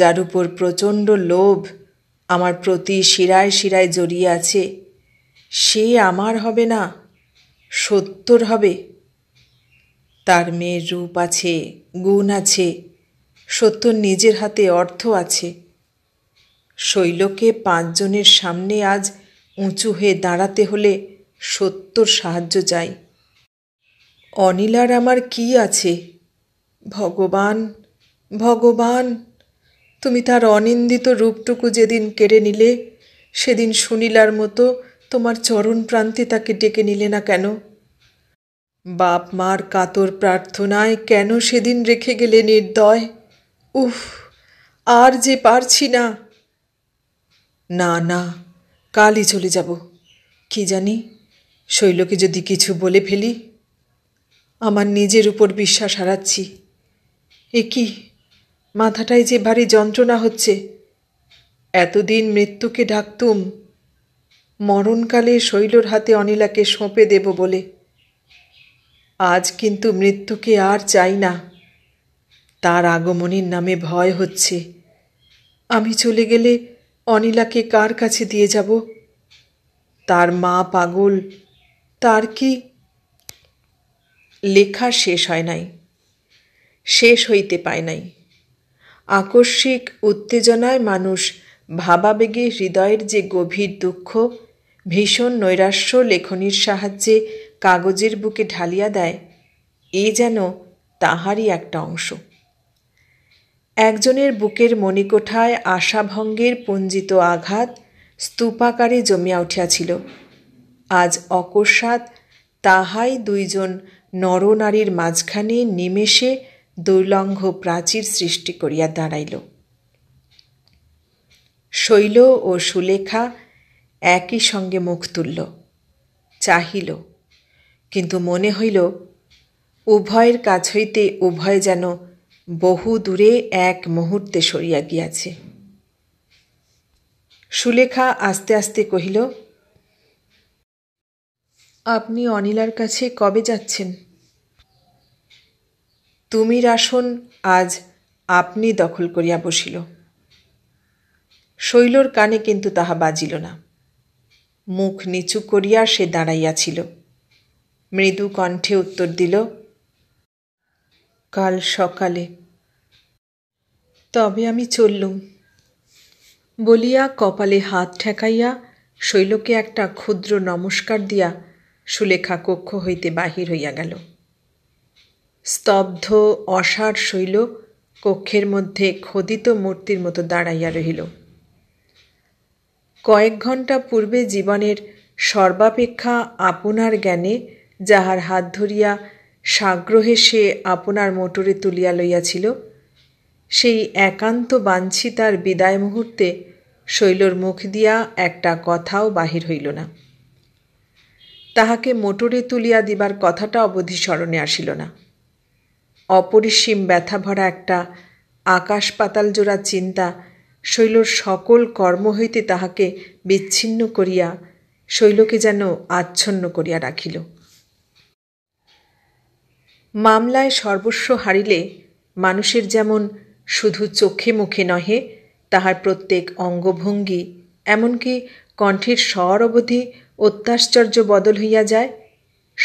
যার উপর প্রচণ্ড লোভ আমার প্রতি শিরায় শিরায় জড়িয়ে আছে সে আমার হবে না সত্তর হবে তার মেয়ের রূপ আছে গুণ আছে সত্য নিজের হাতে অর্থ আছে শৈলকে পাঁচজনের সামনে আজ উঁচু হয়ে দাঁড়াতে হলে সত্যর সাহায্য চাই অনিলার আমার কি আছে ভগবান ভগবান তুমি তার অনিন্দিত রূপটুকু যেদিন কেড়ে নিলে সেদিন সুনীলার মতো তোমার চরণ প্রান্তে তাকে ডেকে নিলে না কেন বাপ মার কাতর প্রার্থনায় কেন সেদিন রেখে গেলে নির্দয় উফ আর যে পারছি না না না কালই চলে যাব কি জানি শৈলকে যদি কিছু বলে ফেলি আমার নিজের উপর বিশ্বাস হারাচ্ছি এ কি মাথাটায় যে ভারী যন্ত্রণা হচ্ছে এতদিন মৃত্যুকে ডাকতুম মরণকালে শৈলর হাতে অনিলাকে সঁপে দেব বলে আজ কিন্তু মৃত্যুকে আর চাই না তার আগমনের নামে ভয় হচ্ছে আমি চলে গেলে অনিলাকে কার কাছে দিয়ে যাব তার মা পাগল তার কি লেখা শেষ হয় নাই শেষ হইতে পায় নাই আকস্মিক উত্তেজনায় মানুষ ভাবাবেগে হৃদয়ের যে গভীর দুঃখ ভীষণ নৈরাশ্য লেখনির সাহায্যে কাগজের বুকে ঢালিয়া দেয় এ যেন তাহারই একটা অংশ একজনের বুকের মণিকোঠায় আশাভঙ্গের পঞ্জিত আঘাত স্তূপাকারে জমিয়া উঠিয়াছিল আজ অকস্মাৎ তাহাই দুইজন নরনারীর মাঝখানে নিমেষে দুর্লঙ্ঘ প্রাচীর সৃষ্টি করিয়া দাঁড়াইল শৈল ও সুলেখা একই সঙ্গে মুখ তুলল চাহিল কিন্তু মনে হইল উভয়ের কাছ হইতে উভয় যেন বহু দূরে এক মুহূর্তে সরিয়া গিয়াছে সুলেখা আস্তে আস্তে কহিল আপনি অনিলার কাছে কবে যাচ্ছেন তুমির আসন আজ আপনি দখল করিয়া বসিল শৈলর কানে কিন্তু তাহা বাজিল না মুখ নিচু করিয়া সে দাঁড়াইয়াছিল মৃদু কণ্ঠে উত্তর দিল কাল সকালে তবে আমি চললুম বলিয়া কপালে হাত ঠেকাইয়া শৈলকে একটা ক্ষুদ্র নমস্কার দিয়া সুলেখা কক্ষ হইতে বাহির হইয়া গেল স্তব্ধ অসার শৈল কক্ষের মধ্যে খোদিত মূর্তির মতো দাঁড়াইয়া রহিল কয়েক ঘন্টা পূর্বে জীবনের সর্বাপেক্ষা আপনার জ্ঞানে যাহার হাত ধরিয়া সাগ্রহে সে আপনার মোটরে তুলিয়া লইয়াছিল সেই একান্ত বাঞ্ছিতার বিদায় মুহূর্তে শৈলর মুখ দিয়া একটা কথাও বাহির হইল না তাহাকে মোটরে তুলিয়া দিবার কথাটা অবধি স্মরণে আসিল না অপরিসীম ব্যথা ভরা একটা আকাশ পাতাল জোড়া চিন্তা শৈলর সকল কর্ম হইতে তাহাকে বিচ্ছিন্ন করিয়া শৈলকে যেন আচ্ছন্ন করিয়া রাখিল মামলায় সর্বস্ব হারিলে মানুষের যেমন শুধু চোখে মুখে নহে তাহার প্রত্যেক অঙ্গভঙ্গি এমনকি কণ্ঠের স্বর অবধি অত্যাশ্চর্য বদল হইয়া যায়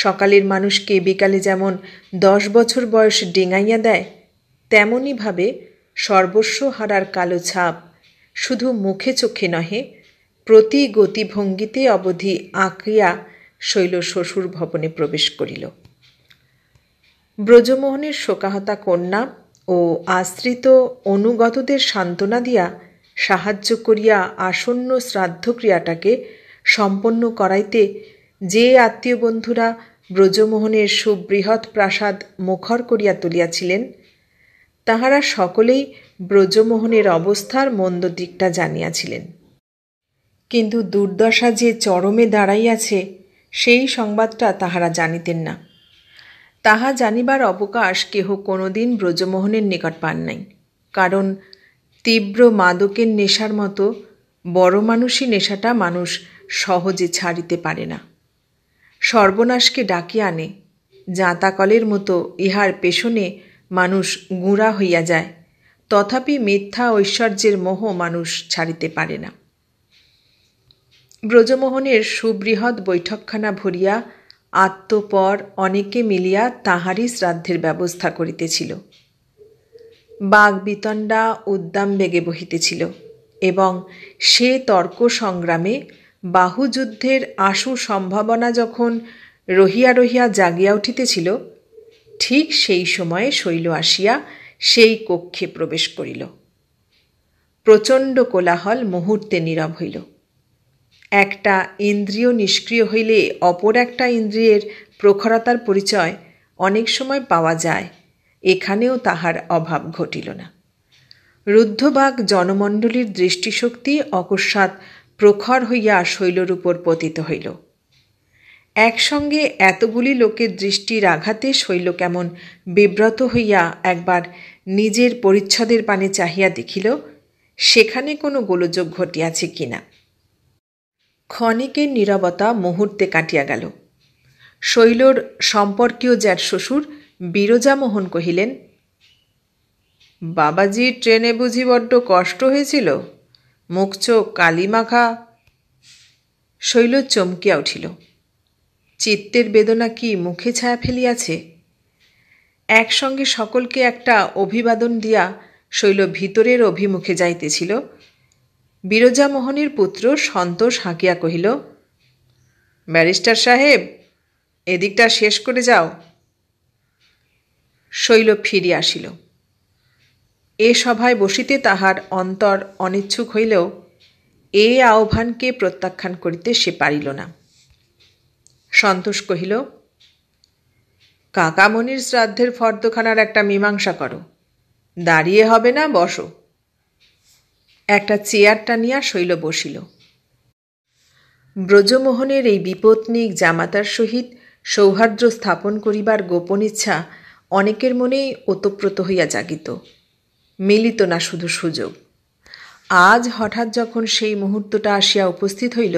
সকালের মানুষকে বিকালে যেমন দশ বছর বয়স ডেঙাইয়া দেয় তেমনইভাবে সর্বস্ব হারার কালো ছাপ শুধু মুখে চোখে নহে প্রতি গতিভঙ্গিতে অবধি আঁকিয়া শৈল শ্বশুর ভবনে প্রবেশ করিল ব্রজমোহনের শোকাহতা কন্যা ও আশ্রিত অনুগতদের সান্ত্বনা দিয়া সাহায্য করিয়া আসন্ন শ্রাদ্ধক্রিয়াটাকে সম্পন্ন করাইতে যে আত্মীয় বন্ধুরা ব্রজমোহনের সুবৃহৎ প্রাসাদ মুখর করিয়া তুলিয়াছিলেন তাহারা সকলেই ব্রজমোহনের অবস্থার মন্দ দিকটা জানিয়াছিলেন কিন্তু দুর্দশা যে চরমে দাঁড়াইয়াছে সেই সংবাদটা তাহারা জানিতেন না তাহা জানিবার অবকাশ কেহ কোনোদিন ব্রজমোহনের নিকট পান নাই কারণ তীব্র মাদকের নেশার মতো বড় মানুষই নেশাটা মানুষ সহজে ছাড়িতে পারে না সর্বনাশকে ডাকিয়া আনে জাঁতাকলের মতো ইহার পেছনে মানুষ গুঁড়া হইয়া যায় তথাপি মিথ্যা ঐশ্বর্যের মোহ মানুষ ছাড়িতে পারে না ব্রজমোহনের সুবৃহৎ বৈঠকখানা ভরিয়া আত্মপর অনেকে মিলিয়া তাহারই শ্রাদ্ধের ব্যবস্থা করিতেছিল বাঘবিতণ্ডা উদ্দাম বেগে বহিতেছিল এবং সে তর্ক সংগ্রামে বাহুযুদ্ধের আশু সম্ভাবনা যখন রহিয়া রহিয়া জাগিয়া উঠিতেছিল ঠিক সেই সময়ে শৈল আসিয়া সেই কক্ষে প্রবেশ করিল প্রচণ্ড কোলাহল মুহূর্তে নীরব হইল একটা ইন্দ্রিয় নিষ্ক্রিয় হইলে অপর একটা ইন্দ্রিয়ের প্রখরতার পরিচয় অনেক সময় পাওয়া যায় এখানেও তাহার অভাব ঘটিল না রুদ্ধবাগ জনমণ্ডলীর দৃষ্টিশক্তি অকস্মাৎ প্রখর হইয়া শৈলর উপর পতিত হইল একসঙ্গে এতগুলি লোকের দৃষ্টির আঘাতে শৈল কেমন বিব্রত হইয়া একবার নিজের পরিচ্ছদের পানে চাহিয়া দেখিল সেখানে কোনো গোলযোগ ঘটিয়াছে কিনা ক্ষণিকের নীরবতা মুহূর্তে কাটিয়া গেল শৈলর সম্পর্কীয় জ্যাঠ শ্বশুর বিরজামোহন কহিলেন বাবাজি ট্রেনে বুঝি বড্ড কষ্ট হয়েছিল মুখ চোখ কালিমাখা শৈল চমকিয়া উঠিল চিত্তের বেদনা কি মুখে ছায়া ফেলিয়াছে একসঙ্গে সকলকে একটা অভিবাদন দিয়া শৈল ভিতরের অভিমুখে যাইতেছিল বিরজামোহনীর পুত্র সন্তোষ হাঁকিয়া কহিল ব্যারিস্টার সাহেব এদিকটা শেষ করে যাও শৈল ফিরিয়া আসিল এ সভায় বসিতে তাহার অন্তর অনিচ্ছুক হইলেও এ আহ্বানকে প্রত্যাখ্যান করিতে সে পারিল না সন্তোষ কহিল কাকামণির শ্রাদ্ধের ফর্দখানার একটা মীমাংসা করো দাঁড়িয়ে হবে না বসো একটা চেয়ার টানিয়া শৈল বসিল ব্রজমোহনের এই বিপত্নিক জামাতার সহিত সৌহার্দ্য স্থাপন করিবার গোপন ইচ্ছা অনেকের মনেই ওতপ্রোত হইয়া জাগিত মিলিত না শুধু সুযোগ আজ হঠাৎ যখন সেই মুহূর্তটা আসিয়া উপস্থিত হইল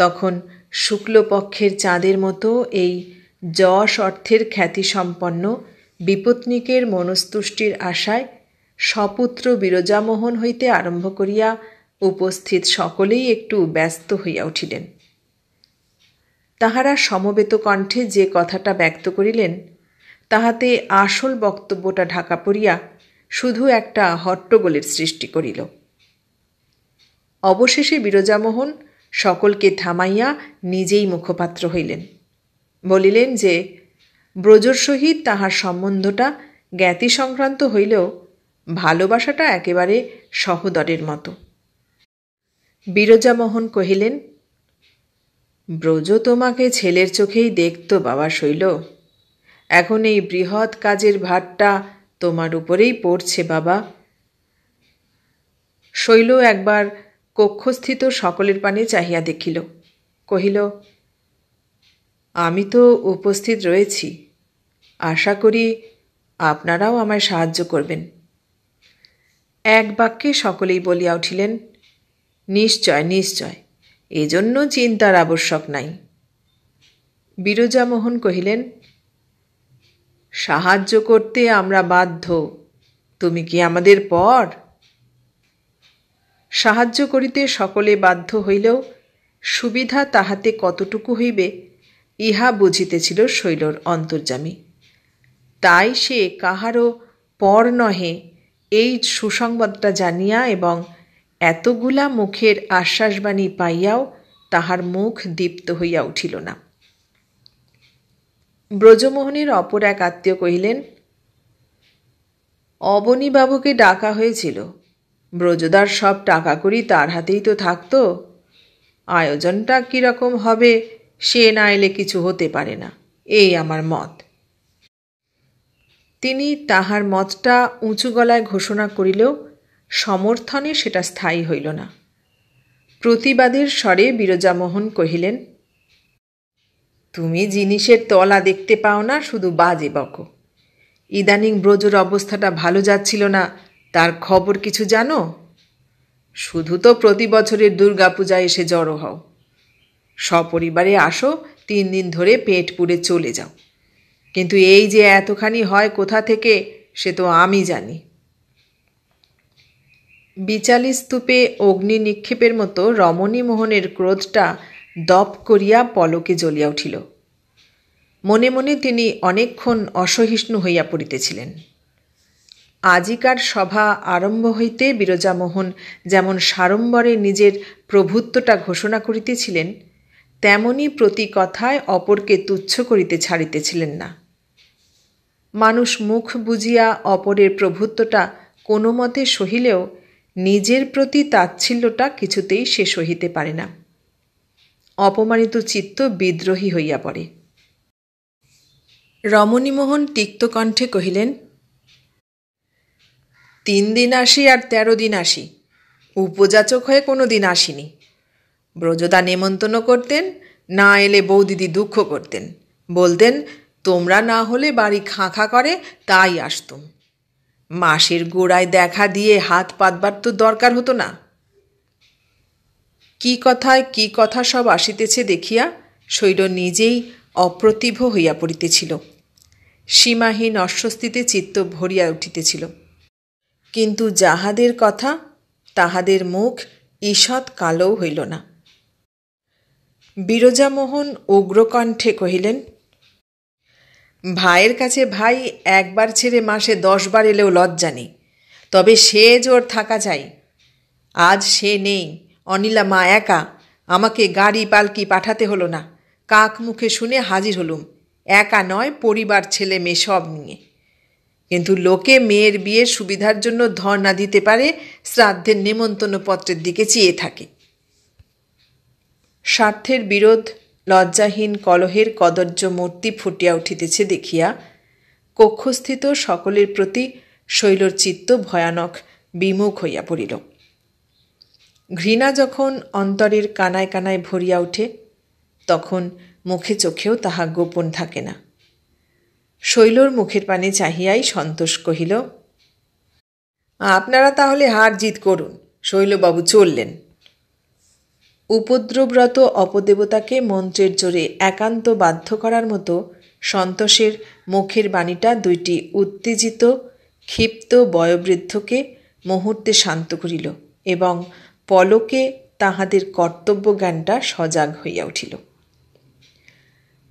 তখন শুক্লপক্ষের চাঁদের মতো এই যশ অর্থের খ্যাতিসম্পন্ন বিপত্নিকের মনস্তুষ্টির আশায় সপুত্র বিরজামোহন হইতে আরম্ভ করিয়া উপস্থিত সকলেই একটু ব্যস্ত হইয়া উঠিলেন তাহারা সমবেত কণ্ঠে যে কথাটা ব্যক্ত করিলেন তাহাতে আসল বক্তব্যটা ঢাকা পড়িয়া শুধু একটা হট্টগোলের সৃষ্টি করিল অবশেষে বিরজামোহন সকলকে থামাইয়া নিজেই মুখপাত্র হইলেন বলিলেন যে ব্রজর সহিত তাহার সম্বন্ধটা জ্ঞাতি সংক্রান্ত হইলেও ভালোবাসাটা একেবারে সহদরের মতো বিরজামোহন কহিলেন ব্রজ তোমাকে ছেলের চোখেই দেখত বাবা শৈল এখন এই বৃহৎ কাজের ভারটা তোমার উপরেই পড়ছে বাবা শৈল একবার কক্ষস্থিত সকলের পানে চাহিয়া দেখিল কহিল আমি তো উপস্থিত রয়েছি আশা করি আপনারাও আমায় সাহায্য করবেন এক বাক্যে সকলেই বলিয়া উঠিলেন নিশ্চয় নিশ্চয় এজন্য চিন্তার আবশ্যক নাই বিরজামোহন কহিলেন সাহায্য করতে আমরা বাধ্য তুমি কি আমাদের পর সাহায্য করিতে সকলে বাধ্য হইলেও সুবিধা তাহাতে কতটুকু হইবে ইহা বুঝিতেছিল শৈলর অন্তর্জামী তাই সে কাহারও পর নহে এই সুসংবাদটা জানিয়া এবং এতগুলা মুখের আশ্বাসবাণী পাইয়াও তাহার মুখ দীপ্ত হইয়া উঠিল না ব্রজমোহনের অপর এক আত্মীয় কহিলেন অবনীবাবুকে ডাকা হয়েছিল ব্রজদার সব টাকা করি তার হাতেই তো থাকতো আয়োজনটা কীরকম হবে সে না এলে কিছু হতে পারে না এই আমার মত তিনি তাহার মতটা উঁচু গলায় ঘোষণা করিলেও সমর্থনে সেটা স্থায়ী হইল না প্রতিবাদের স্বরে বিরজামোহন কহিলেন তুমি জিনিসের তলা দেখতে পাও না শুধু বাজে বকো ইদানিং ব্রজর অবস্থাটা ভালো যাচ্ছিল না তার খবর কিছু জানো শুধু তো প্রতি বছরের দুর্গাপূজায় এসে জড়ো হও সপরিবারে আসো তিন দিন ধরে পেট পুড়ে চলে যাও কিন্তু এই যে এতখানি হয় কোথা থেকে সে তো আমি জানি বিচালি স্তূপে অগ্নি নিক্ষেপের মতো রমণী মোহনের ক্রোধটা দপ করিয়া পলকে জ্বলিয়া উঠিল মনে মনে তিনি অনেকক্ষণ অসহিষ্ণু হইয়া পড়িতেছিলেন আজিকার সভা আরম্ভ হইতে বিরজামোহন যেমন সাড়ম্বরে নিজের প্রভুত্বটা ঘোষণা করিতেছিলেন তেমনি প্রতি কথায় অপরকে তুচ্ছ করিতে ছাড়িতেছিলেন না মানুষ মুখ বুঝিয়া অপরের প্রভুত্বটা কোনো মতে সহিলেও নিজের প্রতি তাচ্ছিল্যটা কিছুতেই সে সহিতে পারে না অপমানিত চিত্ত বিদ্রোহী হইয়া পড়ে রমণীমোহন তিক্তকণ্ঠে কহিলেন তিন দিন আসি আর তেরো দিন আসি উপযাচক হয়ে কোনো দিন আসিনি ব্রজদা নেমন্তন্ন করতেন না এলে বৌদিদি দুঃখ করতেন বলতেন তোমরা না হলে বাড়ি খাঁখা করে তাই আসতুম মাসের গোড়ায় দেখা দিয়ে হাত পাতবার তো দরকার হতো না কি কথায় কি কথা সব আসিতেছে দেখিয়া শৈল নিজেই অপ্রতিভ হইয়া পড়িতেছিল সীমাহীন অস্বস্তিতে চিত্ত ভরিয়া উঠিতেছিল কিন্তু যাহাদের কথা তাহাদের মুখ ঈষৎ কালও হইল না বিরজামোহন উগ্রকণ্ঠে কহিলেন ভাইয়ের কাছে ভাই একবার ছেড়ে মাসে দশবার এলেও লজ্জা নেই তবে সে জোর থাকা চাই আজ সে নেই অনিলা মা একা আমাকে গাড়ি পালকি পাঠাতে হলো না কাক মুখে শুনে হাজির হলুম একা নয় পরিবার ছেলে মেয়ে সব নিয়ে কিন্তু লোকে মেয়ের বিয়ের সুবিধার জন্য ধর্ণা দিতে পারে শ্রাদ্ধের নেমন্তন্ন পত্রের দিকে চেয়ে থাকে স্বার্থের বিরোধ লজ্জাহীন কলহের কদর্য মূর্তি ফুটিয়া উঠিতেছে দেখিয়া কক্ষস্থিত সকলের প্রতি শৈলর চিত্ত ভয়ানক বিমুখ হইয়া পড়িল ঘৃণা যখন অন্তরের কানায় কানায় ভরিয়া ওঠে তখন মুখে চোখেও তাহা গোপন থাকে না শৈলর মুখের পানে চাহিয়াই সন্তোষ কহিল আপনারা তাহলে হার জিত করুন শৈলবাবু চললেন উপদ্রবরত অপদেবতাকে মন্ত্রের জোরে একান্ত বাধ্য করার মতো সন্তোষের মুখের বাণীটা দুইটি উত্তেজিত ক্ষিপ্ত বয়োবৃদ্ধকে মুহূর্তে শান্ত করিল এবং পলকে তাহাদের কর্তব্য জ্ঞানটা সজাগ হইয়া উঠিল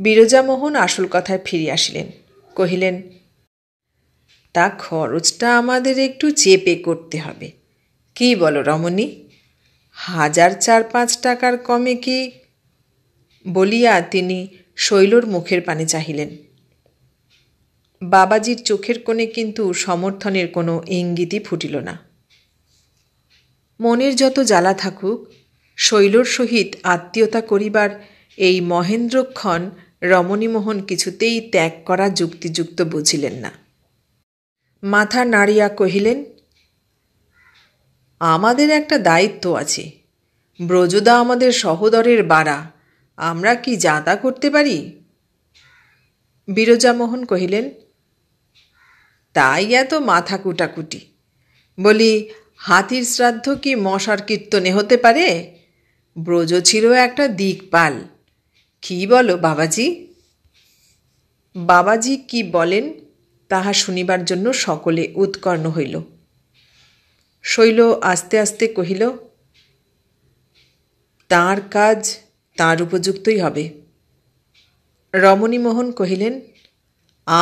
বিরজামোহন আসল কথায় ফিরিয়া আসিলেন কহিলেন তা খরচটা আমাদের একটু চেপে করতে হবে কি বলো রমণী হাজার চার পাঁচ টাকার কমে কি বলিয়া তিনি শৈলর মুখের পানে চাহিলেন বাবাজির চোখের কোণে কিন্তু সমর্থনের কোনো ইঙ্গিতই ফুটিল না মনের যত জ্বালা থাকুক শৈলর সহিত আত্মীয়তা করিবার এই মহেন্দ্রক্ষণ রমণীমোহন কিছুতেই ত্যাগ করা যুক্তিযুক্ত বুঝিলেন না মাথা নাড়িয়া কহিলেন আমাদের একটা দায়িত্ব আছে ব্রজদা আমাদের সহদরের বাড়া আমরা কি যাতা করতে পারি বিরজামোহন কহিলেন তাই এত মাথা কুটাকুটি বলি হাতির শ্রাদ্ধ কি মশার কীর্তনে হতে পারে ব্রজ ছিল একটা দিকপাল কি বলো বাবাজি বাবাজি কি বলেন তাহা শুনিবার জন্য সকলে উৎকর্ণ হইল শৈল আস্তে আস্তে কহিল তার কাজ তার উপযুক্তই হবে রমণীমোহন কহিলেন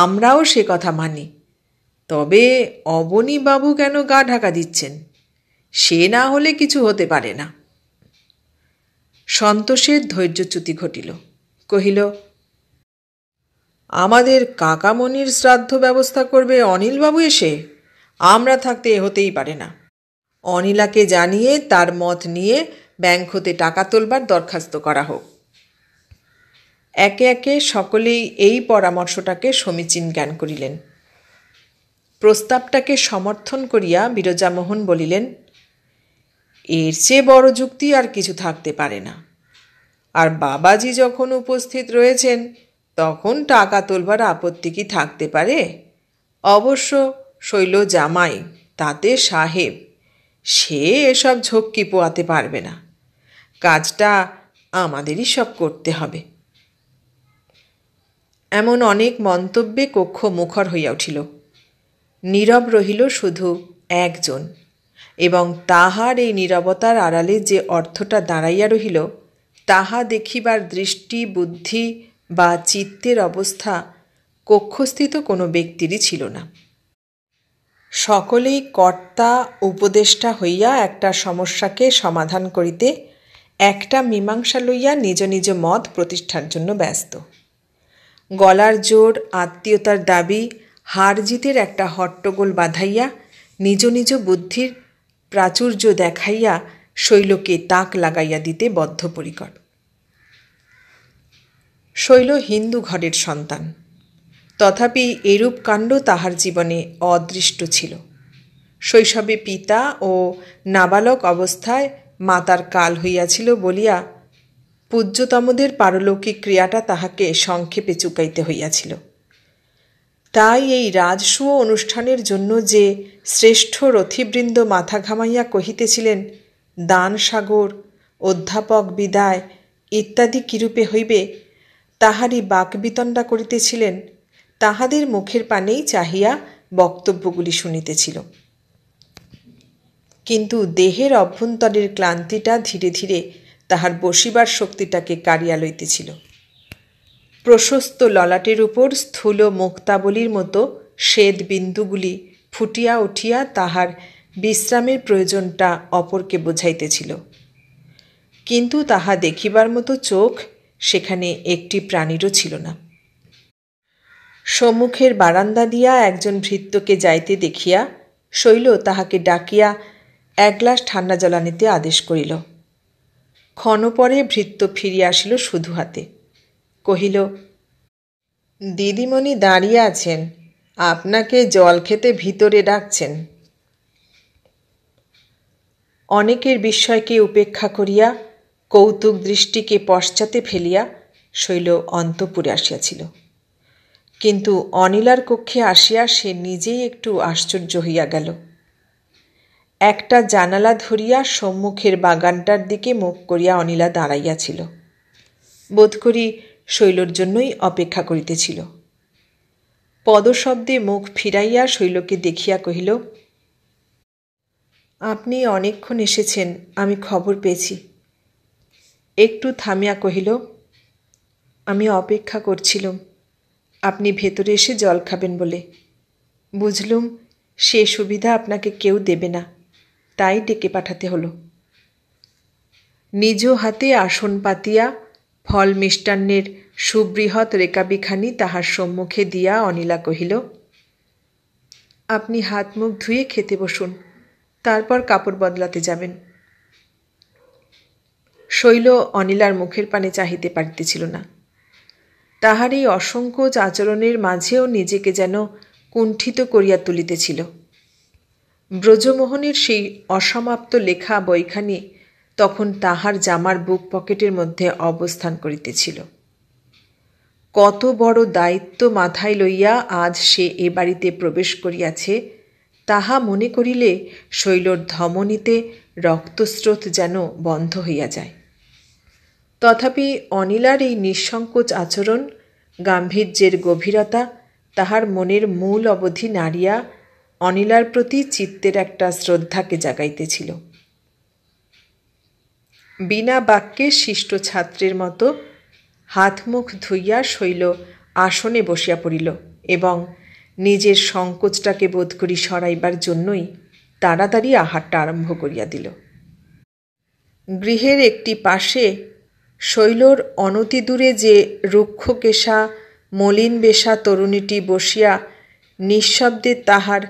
আমরাও সে কথা মানি তবে অবনীবাবু কেন গা ঢাকা দিচ্ছেন সে না হলে কিছু হতে পারে না সন্তোষের ধৈর্যচ্যুতি ঘটিল কহিল আমাদের কাকামণির শ্রাদ্ধ ব্যবস্থা করবে অনিলবাবু এসে আমরা থাকতে হতেই পারে না অনিলাকে জানিয়ে তার মত নিয়ে ব্যাংক হতে টাকা তোলবার দরখাস্ত করা হোক একে একে সকলেই এই পরামর্শটাকে সমীচীন জ্ঞান করিলেন প্রস্তাবটাকে সমর্থন করিয়া বিরজামোহন বলিলেন এর চেয়ে বড় যুক্তি আর কিছু থাকতে পারে না আর বাবাজি যখন উপস্থিত রয়েছেন তখন টাকা তোলবার আপত্তি কি থাকতে পারে অবশ্য শৈল জামাই তাতে সাহেব সে এসব ঝক্কি পোয়াতে পারবে না কাজটা আমাদেরই সব করতে হবে এমন অনেক মন্তব্যে কক্ষ মুখর হইয়া উঠিল নীরব রহিল শুধু একজন এবং তাহার এই নীরবতার আড়ালে যে অর্থটা দাঁড়াইয়া রহিল তাহা দেখিবার দৃষ্টি বুদ্ধি বা চিত্তের অবস্থা কক্ষস্থিত কোনো ব্যক্তিরই ছিল না সকলেই কর্তা উপদেষ্টা হইয়া একটা সমস্যাকে সমাধান করিতে একটা মীমাংসা লইয়া নিজ নিজ মত প্রতিষ্ঠার জন্য ব্যস্ত গলার জোর আত্মীয়তার দাবি হার জিতের একটা হট্টগোল বাঁধাইয়া নিজ নিজ বুদ্ধির প্রাচুর্য দেখাইয়া শৈলকে তাক লাগাইয়া দিতে বদ্ধপরিকর শৈল হিন্দু ঘরের সন্তান তথাপি এরূপ কাণ্ড তাহার জীবনে অদৃষ্ট ছিল শৈশবে পিতা ও নাবালক অবস্থায় মাতার কাল হইয়াছিল বলিয়া পূজ্যতমদের পারলৌকিক ক্রিয়াটা তাহাকে সংক্ষেপে চুকাইতে হইয়াছিল তাই এই রাজসুয় অনুষ্ঠানের জন্য যে শ্রেষ্ঠ রথিবৃন্দ মাথা ঘামাইয়া কহিতেছিলেন দান সাগর অধ্যাপক বিদায় ইত্যাদি কিরূপে হইবে তাহারই বাকবিতণ্ডা করিতেছিলেন তাহাদের মুখের পানেই চাহিয়া বক্তব্যগুলি শুনিতেছিল কিন্তু দেহের অভ্যন্তরের ক্লান্তিটা ধীরে ধীরে তাহার বসিবার শক্তিটাকে কারিয়া লইতেছিল প্রশস্ত ললাটের উপর স্থূল মুক্তাবলীর মতো শ্বেত বিন্দুগুলি ফুটিয়া উঠিয়া তাহার বিশ্রামের প্রয়োজনটা অপরকে বোঝাইতেছিল কিন্তু তাহা দেখিবার মতো চোখ সেখানে একটি প্রাণীরও ছিল না সম্মুখের বারান্দা দিয়া একজন ভৃত্যকে যাইতে দেখিয়া শৈল তাহাকে ডাকিয়া এক গ্লাস ঠান্ডা জল আনিতে আদেশ করিল ক্ষণপরে ভৃত্য ফিরিয়া আসিল শুধু হাতে কহিল দিদিমণি দাঁড়িয়ে আছেন আপনাকে জল খেতে ভিতরে ডাকছেন অনেকের বিস্ময়কে উপেক্ষা করিয়া কৌতুক দৃষ্টিকে পশ্চাতে ফেলিয়া শৈল অন্তপুরে আসিয়াছিল কিন্তু অনিলার কক্ষে আসিয়া সে নিজেই একটু আশ্চর্য হইয়া গেল একটা জানালা ধরিয়া সম্মুখের বাগানটার দিকে মুখ করিয়া অনিলা দাঁড়াইয়াছিল বোধ করি শৈলর জন্যই অপেক্ষা করিতেছিল পদশব্দে মুখ ফিরাইয়া শৈলকে দেখিয়া কহিল আপনি অনেকক্ষণ এসেছেন আমি খবর পেয়েছি একটু থামিয়া কহিল আমি অপেক্ষা করছিলাম আপনি ভেতরে এসে জল খাবেন বলে বুঝলুম সে সুবিধা আপনাকে কেউ দেবে না তাই ডেকে পাঠাতে হলো নিজ হাতে আসন পাতিয়া ফল মিষ্টান্নের সুবৃহৎ রেকাবিখানি তাহার সম্মুখে দিয়া অনিলা কহিল আপনি হাত মুখ ধুয়ে খেতে বসুন তারপর কাপড় বদলাতে যাবেন শৈল অনিলার মুখের পানে চাহিতে পারিতেছিল না তাহার এই অসংকোচ আচরণের মাঝেও নিজেকে যেন কুণ্ঠিত করিয়া তুলিতেছিল ব্রজমোহনের সেই অসমাপ্ত লেখা বইখানি তখন তাহার জামার বুক পকেটের মধ্যে অবস্থান করিতেছিল কত বড় দায়িত্ব মাথায় লইয়া আজ সে এ বাড়িতে প্রবেশ করিয়াছে তাহা মনে করিলে শৈলর ধমনীতে রক্তস্রোত যেন বন্ধ হইয়া যায় তথাপি অনিলার এই নিঃসংকোচ আচরণ গাম্ভীর্যের গভীরতা তাহার মনের মূল অবধি নাড়িয়া অনিলার প্রতি চিত্তের একটা শ্রদ্ধাকে জাগাইতেছিল বিনা বাক্যে শিষ্ট ছাত্রের মতো হাত মুখ ধুইয়া শৈল আসনে বসিয়া পড়িল এবং নিজের সংকোচটাকে বোধ করি সরাইবার জন্যই তাড়াতাড়ি আহারটা আরম্ভ করিয়া দিল গৃহের একটি পাশে শৈলর অনতি দূরে যে মলিন বেশা তরুণীটি বসিয়া নিঃশব্দে তাহার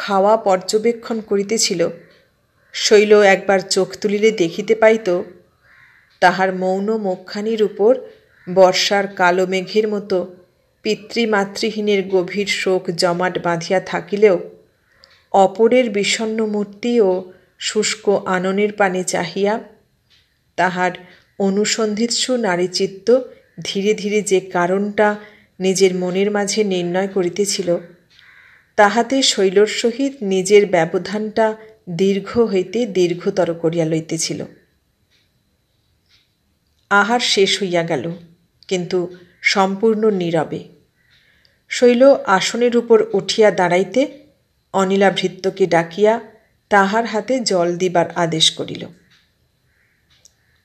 খাওয়া পর্যবেক্ষণ করিতেছিল শৈল একবার চোখ তুলিলে দেখিতে পাইত তাহার মৌন মুখখানির উপর বর্ষার কালো মেঘের মতো পিতৃমাতৃহীনের গভীর শোক জমাট বাঁধিয়া থাকিলেও অপরের বিষণ্ন মূর্তি ও শুষ্ক আননের পানে চাহিয়া তাহার অনুসন্ধিৎসু নারীচিত্ত ধীরে ধীরে যে কারণটা নিজের মনের মাঝে নির্ণয় করিতেছিল তাহাতে শৈলর সহিত নিজের ব্যবধানটা দীর্ঘ হইতে দীর্ঘতর করিয়া লইতেছিল আহার শেষ হইয়া গেল কিন্তু সম্পূর্ণ নীরবে শৈল আসনের উপর উঠিয়া দাঁড়াইতে অনিলাভৃত্যকে ডাকিয়া তাহার হাতে জল দিবার আদেশ করিল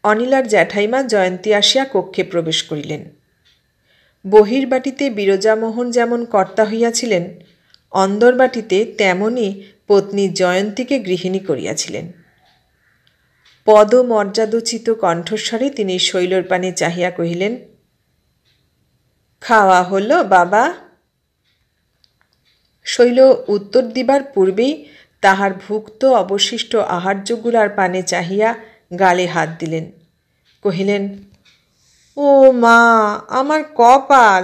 অনিলার জ্যাঠাইমা জয়ন্তী আসিয়া কক্ষে প্রবেশ করিলেন বহির্বাটিতে বিরজামোহন যেমন কর্তা হইয়াছিলেন অন্দরবাটিতে তেমনই পত্নী জয়ন্তীকে গৃহিণী করিয়াছিলেন পদমর্যাদোচিত কণ্ঠস্বরে তিনি শৈলর পানে চাহিয়া কহিলেন খাওয়া হল বাবা শৈল উত্তর দিবার পূর্বেই তাহার ভুক্ত অবশিষ্ট আহার্যগুলার পানে চাহিয়া গালে হাত দিলেন কহিলেন ও মা আমার কপাল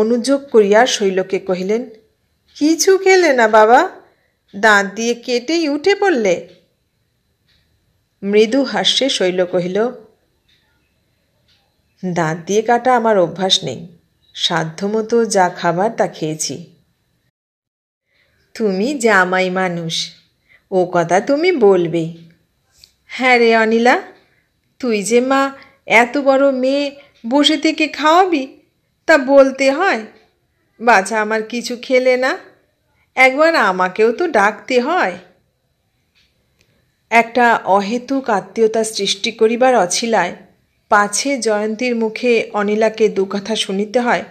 অনুযোগ করিয়া শৈলকে কহিলেন কিছু খেলে না বাবা দাঁত দিয়ে কেটেই উঠে পড়লে মৃদু হাস্যে শৈল কহিল দাঁত দিয়ে কাটা আমার অভ্যাস নেই সাধ্যমতো যা খাবার তা খেয়েছি তুমি জামাই মানুষ ও কথা তুমি বলবেই হ্যাঁ রে অনিলা তুই যে মা এত বড় মেয়ে বসে থেকে খাওয়াবি তা বলতে হয় বাছা আমার কিছু খেলে না একবার আমাকেও তো ডাকতে হয় একটা অহেতুক আত্মীয়তা সৃষ্টি করিবার অছিলায় পাছে জয়ন্তীর মুখে অনিলাকে দু কথা শুনিতে হয়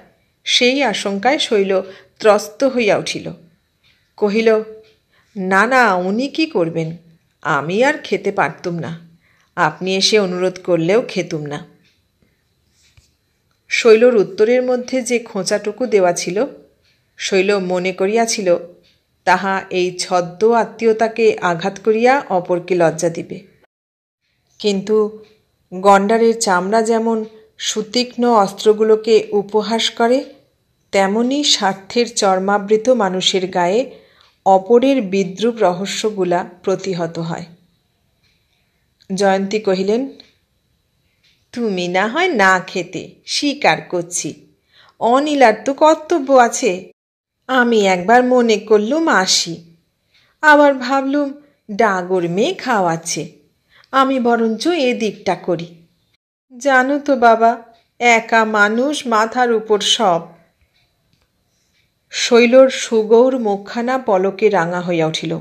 সেই আশঙ্কায় শৈল ত্রস্ত হইয়া উঠিল কহিল না না উনি কি করবেন আমি আর খেতে পারতুম না আপনি এসে অনুরোধ করলেও খেতুম না শৈলর উত্তরের মধ্যে যে খোঁচাটুকু দেওয়া ছিল শৈল মনে করিয়াছিল তাহা এই ছদ্ম আত্মীয়তাকে আঘাত করিয়া অপরকে লজ্জা দিবে কিন্তু গণ্ডারের চামড়া যেমন সুতীক্ষ্ণ অস্ত্রগুলোকে উপহাস করে তেমনই স্বার্থের চর্মাবৃত মানুষের গায়ে অপরের বিদ্রুপ রহস্যগুলা প্রতিহত হয় জয়ন্তী কহিলেন তুমি না হয় না খেতে স্বীকার করছি অনিলার তো কর্তব্য আছে আমি একবার মনে করলুম আসি আবার ভাবলুম ডাগর মেয়ে খাওয়াচ্ছে আমি বরঞ্চ এদিকটা করি জানো তো বাবা একা মানুষ মাথার উপর সব শৈলর সুগৌর মুখখানা পলকে রাঙা হইয়া উঠিল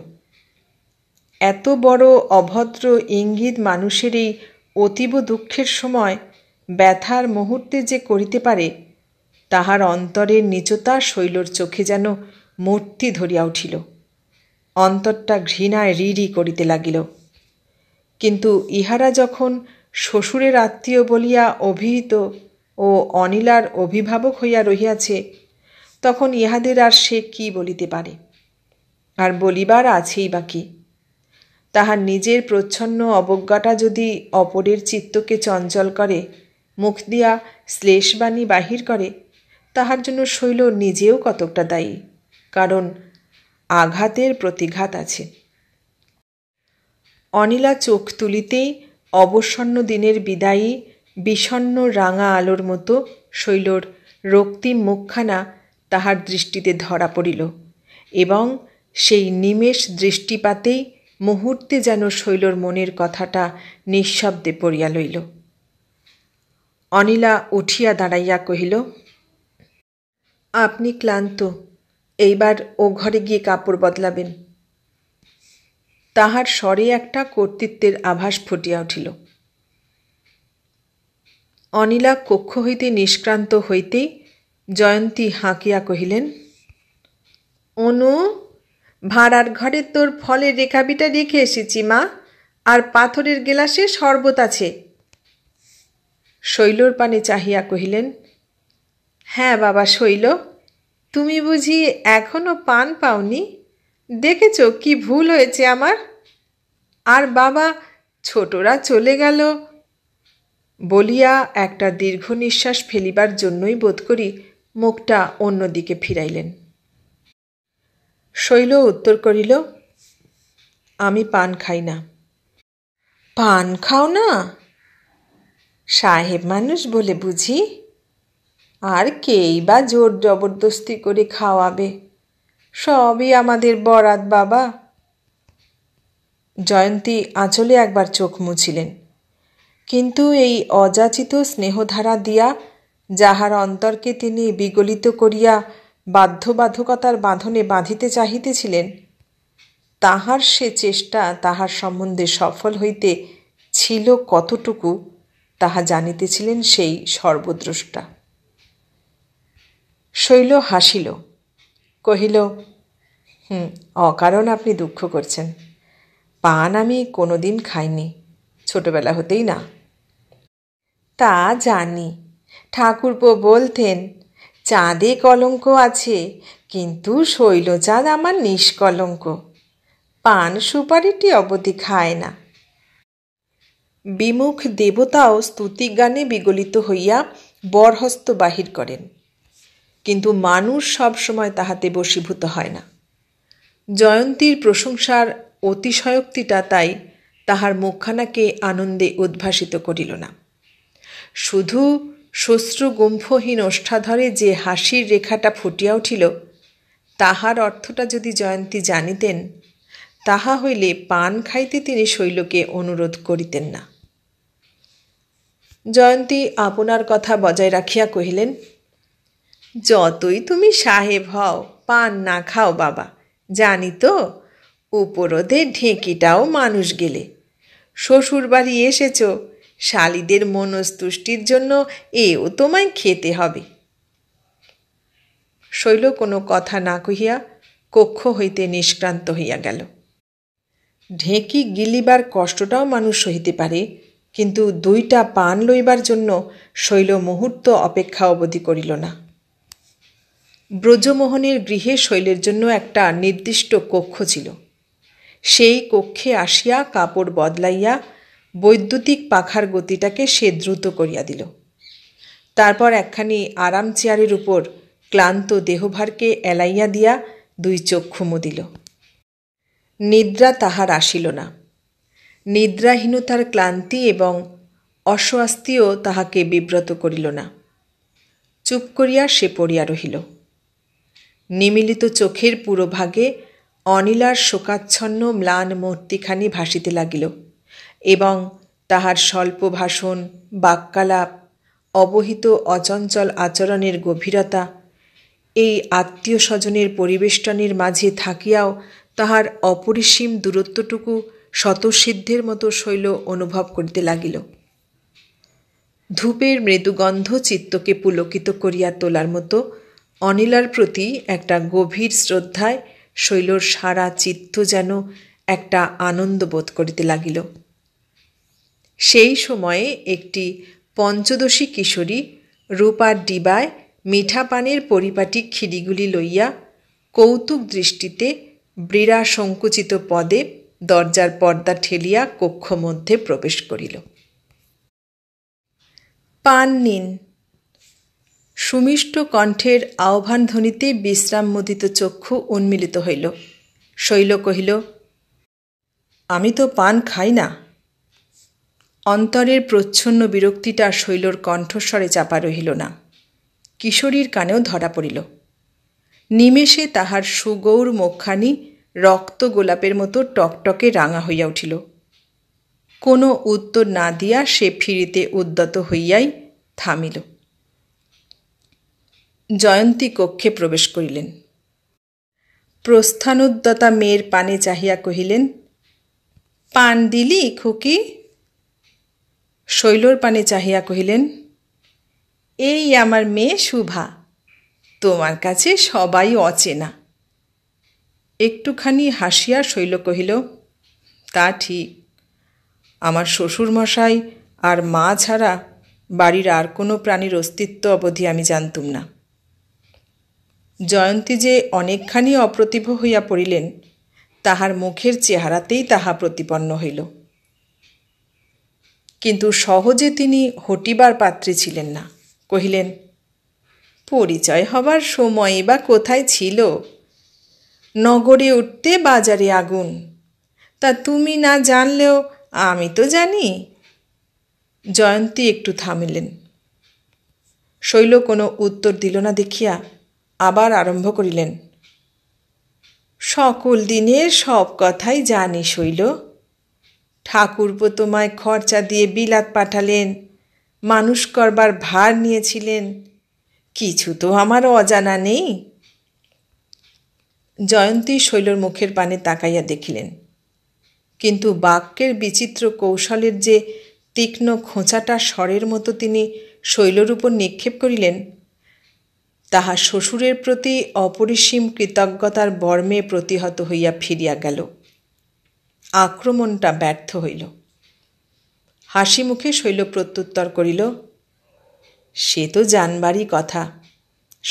এত বড় অভদ্র ইঙ্গিত মানুষের এই অতীব দুঃখের সময় ব্যথার মুহূর্তে যে করিতে পারে তাহার অন্তরের নিচতা শৈলর চোখে যেন মূর্তি ধরিয়া উঠিল অন্তরটা ঘৃণায় রিরি করিতে লাগিল কিন্তু ইহারা যখন শ্বশুরের আত্মীয় বলিয়া অভিহিত ও অনিলার অভিভাবক হইয়া রহিয়াছে তখন ইহাদের আর সে কি বলিতে পারে আর বলিবার আছেই বা কি তাহার নিজের প্রচ্ছন্ন অবজ্ঞাটা যদি অপরের চিত্তকে চঞ্চল করে মুখ দিয়া শ্লেষবাণী বাহির করে তাহার জন্য শৈল নিজেও কতকটা দায়ী কারণ আঘাতের প্রতিঘাত আছে অনিলা চোখ তুলিতেই অবসন্ন দিনের বিদায়ী বিষণ্ন রাঙা আলোর মতো শৈলর রক্তিম মুখখানা তাহার দৃষ্টিতে ধরা পড়িল এবং সেই নিমেষ দৃষ্টিপাতেই মুহূর্তে যেন শৈলর মনের কথাটা নিঃশব্দে পড়িয়া লইল অনিলা উঠিয়া দাঁড়াইয়া কহিল আপনি ক্লান্ত এইবার ও ঘরে গিয়ে কাপড় বদলাবেন তাহার স্বরে একটা কর্তৃত্বের আভাস ফুটিয়া উঠিল অনিলা কক্ষ হইতে নিষ্ক্রান্ত হইতেই জয়ন্তী হাঁকিয়া কহিলেন অনু ভাড়ার ঘরে তোর ফলের রেখাবিটা রেখে এসেছি মা আর পাথরের গেলাসে শরবত আছে শৈলর পানে চাহিয়া কহিলেন হ্যাঁ বাবা শৈল তুমি বুঝি এখনও পান পাওনি দেখেছ কি ভুল হয়েছে আমার আর বাবা ছোটরা চলে গেল বলিয়া একটা দীর্ঘ নিঃশ্বাস ফেলিবার জন্যই বোধ করি মুখটা অন্যদিকে ফিরাইলেন শৈল উত্তর করিল আমি পান খাই না পান খাও না সাহেব মানুষ বলে বুঝি আর কেই বা জোর জবরদস্তি করে খাওয়াবে সবই আমাদের বরাত বাবা জয়ন্তী আঁচলে একবার চোখ মুছিলেন কিন্তু এই অযাচিত স্নেহধারা দিয়া যাহার অন্তরকে তিনি বিগলিত করিয়া বাধ্যবাধকতার বাঁধনে বাঁধিতে চাহিতেছিলেন তাহার সে চেষ্টা তাহার সম্বন্ধে সফল হইতে ছিল কতটুকু তাহা জানিতেছিলেন সেই সর্বদ্রষ্টা শৈল হাসিল কহিল হুম অকারণ আপনি দুঃখ করছেন পান আমি কোনোদিন খাইনি ছোটোবেলা হতেই না তা জানি ঠাকুরপো বলতেন চাঁদে কলঙ্ক আছে কিন্তু শৈলচাঁদ আমার নিষ্কলঙ্ক পান সুপারিটি অবধি খায় না বিমুখ দেবতাও স্তুতিগানে বিগলিত হইয়া বরহস্ত বাহির করেন কিন্তু মানুষ সবসময় তাহাতে বশীভূত হয় না জয়ন্তীর প্রশংসার অতিশয়োক্তিটা তাই তাহার মুখখানাকে আনন্দে উদ্ভাসিত করিল না শুধু গুম্ফহীন ওষ্ঠাধরে যে হাসির রেখাটা ফুটিয়া উঠিল তাহার অর্থটা যদি জয়ন্তী জানিতেন তাহা হইলে পান খাইতে তিনি শৈলকে অনুরোধ করিতেন না জয়ন্তী আপনার কথা বজায় রাখিয়া কহিলেন যতই তুমি সাহেব হও পান না খাও বাবা জানি তো উপরোধে ঢেঁকিটাও মানুষ গেলে শ্বশুর বাড়ি এসেছ শালিদের মনস্তুষ্টির জন্য এও তোমায় খেতে হবে শৈল কোনো কথা না কহিয়া কক্ষ হইতে নিষ্ক্রান্ত হইয়া গেল ঢেঁকি গিলিবার কষ্টটাও মানুষ সহিতে পারে কিন্তু দুইটা পান লইবার জন্য শৈল মুহূর্ত অপেক্ষা অবধি করিল না ব্রজমোহনের গৃহে শৈলের জন্য একটা নির্দিষ্ট কক্ষ ছিল সেই কক্ষে আসিয়া কাপড় বদলাইয়া বৈদ্যুতিক পাখার গতিটাকে সে দ্রুত করিয়া দিল তারপর একখানি আরাম চেয়ারের উপর ক্লান্ত দেহভারকে এলাইয়া দিয়া দুই চক্ষু দিল নিদ্রা তাহার আসিল না নিদ্রাহীনতার ক্লান্তি এবং অস্বাস্তিও তাহাকে বিব্রত করিল না চুপ করিয়া সে পড়িয়া রহিল নিমিলিত চোখের পুরোভাগে অনিলার শোকাচ্ছন্ন ম্লান মূর্তিখানি ভাসিতে লাগিল এবং তাহার স্বল্প ভাষণ বাক্যালাপ অবহিত অচঞ্চল আচরণের গভীরতা এই আত্মীয় স্বজনের পরিবেষ্টনের মাঝে থাকিয়াও তাহার অপরিসীম দূরত্বটুকু শতসিদ্ধের মতো শৈল অনুভব করিতে লাগিল ধূপের মৃদুগন্ধ চিত্তকে পুলকিত করিয়া তোলার মতো অনিলার প্রতি একটা গভীর শ্রদ্ধায় শৈলর সারা চিত্ত যেন একটা আনন্দ বোধ করিতে লাগিল সেই সময়ে একটি পঞ্চদশী কিশোরী রূপার ডিবায় মিঠা পানের পরিপাটি খিড়িগুলি লইয়া কৌতুক দৃষ্টিতে ব্রীড়া সংকুচিত পদে দরজার পর্দা ঠেলিয়া কক্ষ মধ্যে প্রবেশ করিল পান নিন সুমিষ্ট কণ্ঠের আহ্বান ধ্বনিতে বিশ্রাম মোদিত চক্ষু উন্মিলিত হইল শৈল কহিল আমি তো পান খাই না অন্তরের প্রচ্ছন্ন বিরক্তিটা শৈলর কণ্ঠস্বরে চাপা রহিল না কিশোরীর কানেও ধরা পড়িল নিমেষে তাহার সুগৌর মুখখানি রক্ত গোলাপের মতো টকটকে রাঙা হইয়া উঠিল কোনো উত্তর না দিয়া সে ফিরিতে উদ্যত হইয়াই থামিল জয়ন্তী কক্ষে প্রবেশ করিলেন প্রস্থানোদ্যতা মেয়ের পানে চাহিয়া কহিলেন পান দিলি খুকি শৈলর পানে চাহিয়া কহিলেন এই আমার মেয়ে শুভা তোমার কাছে সবাই অচেনা একটুখানি হাসিয়া শৈল কহিল তা ঠিক আমার শ্বশুরমশাই আর মা ছাড়া বাড়ির আর কোনো প্রাণীর অস্তিত্ব অবধি আমি জানতুম না জয়ন্তী যে অনেকখানি অপ্রতিভ হইয়া পড়িলেন তাহার মুখের চেহারাতেই তাহা প্রতিপন্ন হইল কিন্তু সহজে তিনি হটিবার পাত্রী ছিলেন না কহিলেন পরিচয় হবার সময় বা কোথায় ছিল নগরে উঠতে বাজারে আগুন তা তুমি না জানলেও আমি তো জানি জয়ন্তী একটু থামিলেন শৈল কোনো উত্তর দিল না দেখিয়া আবার আরম্ভ করিলেন সকল দিনের সব কথাই জানি শৈল ঠাকুরপো তোমায় খরচা দিয়ে বিলাত পাঠালেন মানুষ করবার ভার নিয়েছিলেন কিছু তো আমার অজানা নেই জয়ন্তী শৈলর মুখের পানে তাকাইয়া দেখিলেন কিন্তু বাক্যের বিচিত্র কৌশলের যে তীক্ষ্ণ খোঁচাটা স্বরের মতো তিনি শৈলর উপর নিক্ষেপ করিলেন তাহা শ্বশুরের প্রতি অপরিসীম কৃতজ্ঞতার বর্মে প্রতিহত হইয়া ফিরিয়া গেল আক্রমণটা ব্যর্থ হইল হাসি মুখে শৈল প্রত্যুত্তর করিল সে তো জানবারই কথা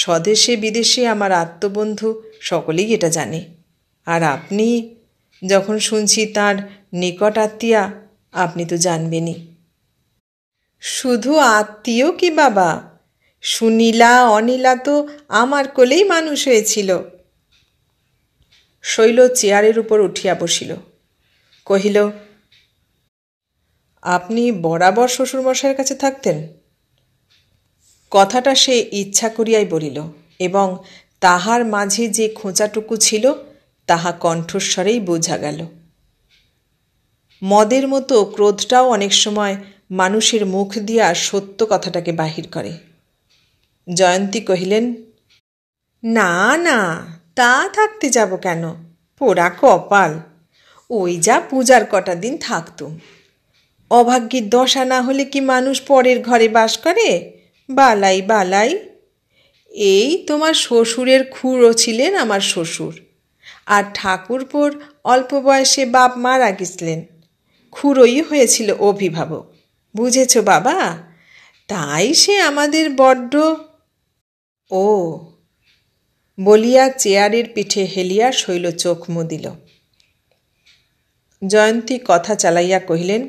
স্বদেশে বিদেশে আমার আত্মবন্ধু সকলেই এটা জানে আর আপনি যখন শুনছি তার নিকট আত্মীয়া আপনি তো জানবেনই শুধু আত্মীয় কি বাবা সুনীলা অনিলা তো আমার কোলেই মানুষ হয়েছিল শৈল চেয়ারের উপর উঠিয়া বসিল কহিল আপনি বরাবর শ্বশুরমশাইয়ের কাছে থাকতেন কথাটা সে ইচ্ছা করিয়াই বলিল এবং তাহার মাঝে যে খোঁচাটুকু ছিল তাহা কণ্ঠস্বরেই বোঝা গেল মদের মতো ক্রোধটাও অনেক সময় মানুষের মুখ দিয়া সত্য কথাটাকে বাহির করে জয়ন্তী কহিলেন না না তা থাকতে যাব কেন পোড়া কপাল ওই যা পূজার কটা দিন থাকতুম অভাগ্যের দশা না হলে কি মানুষ পরের ঘরে বাস করে বালাই বালাই এই তোমার শ্বশুরের খুঁড়ো ছিলেন আমার শ্বশুর আর ঠাকুরপোর অল্প বয়সে বাপ মারা গেছিলেন খুঁড়োই হয়েছিল অভিভাবক বুঝেছ বাবা তাই সে আমাদের বড্ড ও বলিয়া চেয়ারের পিঠে হেলিয়া শৈল চোখ মুদিল জয়ন্তী কথা চালাইয়া কহিলেন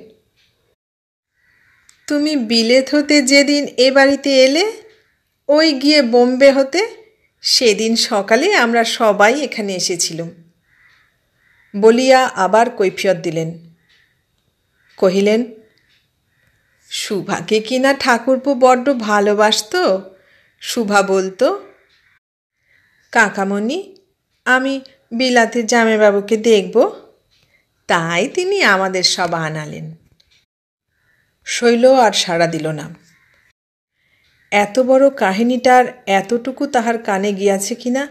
তুমি বিলেত হতে যেদিন এ বাড়িতে এলে ওই গিয়ে বোম্বে হতে সেদিন সকালে আমরা সবাই এখানে এসেছিলুম বলিয়া আবার কৈফিয়ত দিলেন কহিলেন সুভাকে কিনা ঠাকুরপু বড্ড ভালোবাসত সুভা বলতো কাকামণি আমি বিলাতে জামাইবাবুকে দেখব তাই তিনি আমাদের সব আনালেন শৈল আর সাড়া দিল না এত বড় কাহিনীটার এতটুকু তাহার কানে গিয়াছে কিনা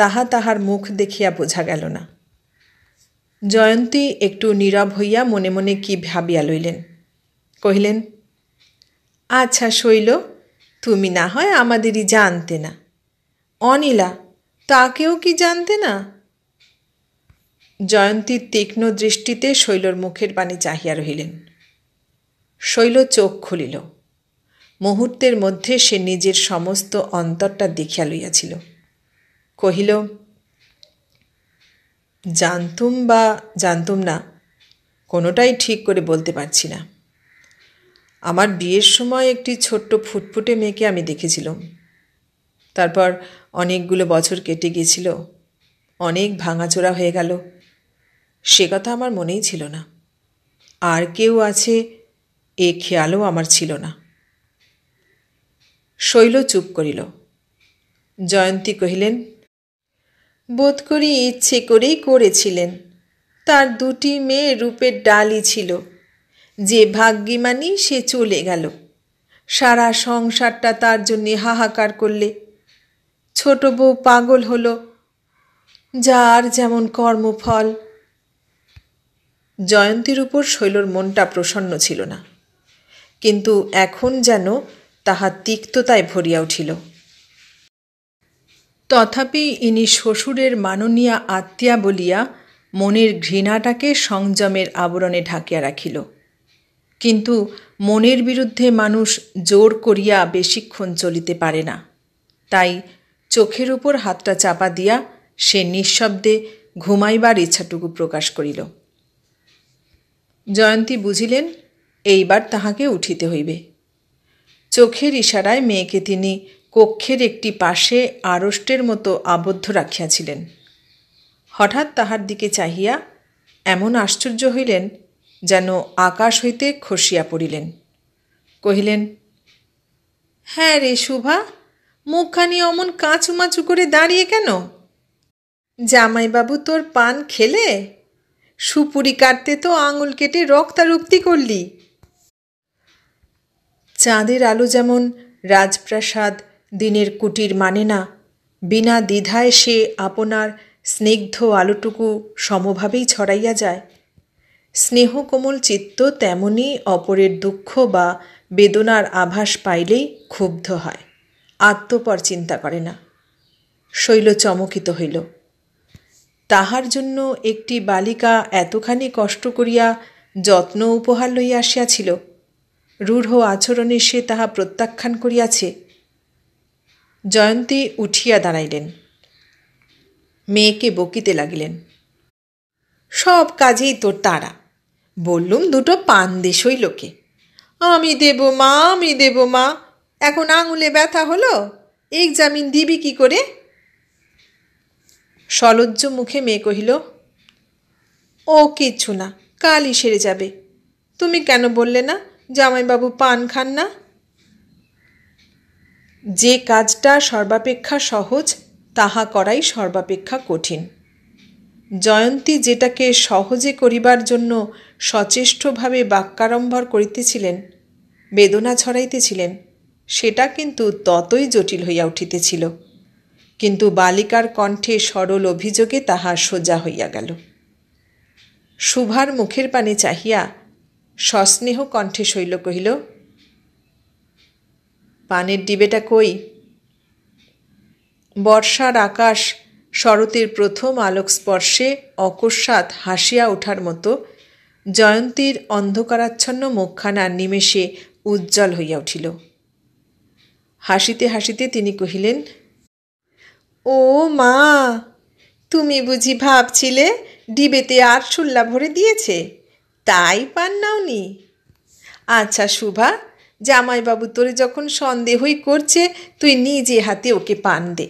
তাহা তাহার মুখ দেখিয়া বোঝা গেল না জয়ন্তী একটু নীরব হইয়া মনে মনে কি ভাবিয়া লইলেন কহিলেন আচ্ছা শৈল তুমি না হয় আমাদেরই জানতে না অনিলা তাকেও কি জানতে না জয়ন্তীর তীক্ষ্ণ দৃষ্টিতে শৈলর মুখের পানি চাহিয়া রহিলেন শৈল চোখ খুলিল মুহূর্তের মধ্যে সে নিজের সমস্ত অন্তরটা দেখিয়া লইয়াছিল কহিল জানতুম বা জানতুম না কোনোটাই ঠিক করে বলতে পারছি না আমার বিয়ের সময় একটি ছোট্ট ফুটফুটে মেয়েকে আমি দেখেছিলাম তারপর অনেকগুলো বছর কেটে গিয়েছিল অনেক ভাঙাচোরা হয়ে গেল সে কথা আমার মনেই ছিল না আর কেউ আছে এ খেয়ালও আমার ছিল না শৈল চুপ করিল জয়ন্তী কহিলেন বোধ করি ইচ্ছে করেই করেছিলেন তার দুটি মেয়ে রূপের ডালি ছিল যে ভাগ্যিমানি সে চলে গেল সারা সংসারটা তার জন্যে হাহাকার করলে ছোট বউ পাগল হলো যার যেমন কর্মফল জয়ন্তীর উপর শৈলর মনটা প্রসন্ন ছিল না কিন্তু এখন যেন তাহা তিক্ততায় ভরিয়া উঠিল তথাপি ইনি শ্বশুরের মাননীয়া আত্মীয়া বলিয়া মনের ঘৃণাটাকে সংযমের আবরণে ঢাকিয়া রাখিল কিন্তু মনের বিরুদ্ধে মানুষ জোর করিয়া বেশিক্ষণ চলিতে পারে না তাই চোখের উপর হাতটা চাপা দিয়া সে নিঃশব্দে ঘুমাইবার ইচ্ছাটুকু প্রকাশ করিল জয়ন্তী বুঝিলেন এইবার তাহাকে উঠিতে হইবে চোখের ইশারায় মেয়েকে তিনি কক্ষের একটি পাশে আড়ষ্টের মতো আবদ্ধ রাখিয়াছিলেন হঠাৎ তাহার দিকে চাহিয়া এমন আশ্চর্য হইলেন যেন আকাশ হইতে খসিয়া পড়িলেন কহিলেন হ্যাঁ রে শুভা মুখখানি অমন কাঁচুমাচু করে দাঁড়িয়ে কেন জামাইবাবু তোর পান খেলে সুপুরি কাটতে তো আঙুল কেটে রক্তারুক্তি করলি চাঁদের আলো যেমন রাজপ্রাসাদ দিনের কুটির মানে না বিনা দ্বিধায় সে আপনার স্নিগ্ধ আলোটুকু সমভাবেই ছড়াইয়া যায় স্নেহ কোমল চিত্ত তেমনি অপরের দুঃখ বা বেদনার আভাস পাইলেই ক্ষুব্ধ হয় আত্মপর চিন্তা করে না শৈল চমকিত হইল তাহার জন্য একটি বালিকা এতখানি কষ্ট করিয়া যত্ন উপহার লইয়া আসিয়াছিল রূঢ় আচরণে সে তাহা প্রত্যাখ্যান করিয়াছে জয়ন্তী উঠিয়া দাঁড়াইলেন মেয়েকে বকিতে লাগিলেন সব কাজেই তোর তারা বললুম দুটো পান দেশই লোকে আমি দেব মা আমি দেব মা এখন আঙুলে ব্যথা হলো এক্সামিন দিবি কি করে সলজ্জ মুখে মেয়ে কহিল ও কিচ্ছু না কালই সেরে যাবে তুমি কেন বললে না জামাইবাবু পান খান না যে কাজটা সর্বাপেক্ষা সহজ তাহা করাই সর্বাপেক্ষা কঠিন জয়ন্তী যেটাকে সহজে করিবার জন্য সচেষ্টভাবে বাক্যারম্ভর করিতেছিলেন বেদনা ছড়াইতেছিলেন সেটা কিন্তু ততই জটিল হইয়া উঠিতেছিল কিন্তু বালিকার কণ্ঠে সরল অভিযোগে তাহা সোজা হইয়া গেল সুভার মুখের পানে চাহিয়া সস্নেহ কণ্ঠে শৈল কহিল পানের ডিবেটা কই বর্ষার আকাশ শরতের প্রথম আলোক স্পর্শে অকস্মাৎ হাসিয়া ওঠার মতো জয়ন্তীর অন্ধকারাচ্ছন্ন মুখখানা নিমেষে উজ্জ্বল হইয়া উঠিল হাসিতে হাসিতে তিনি কহিলেন ও মা তুমি বুঝি ভাবছিলে ডিবেতে আর শুল্লা ভরে দিয়েছে তাই পান নাওনি আচ্ছা শুভা জামাইবাবু তোরে যখন সন্দেহই করছে তুই নিজে হাতে ওকে পান দে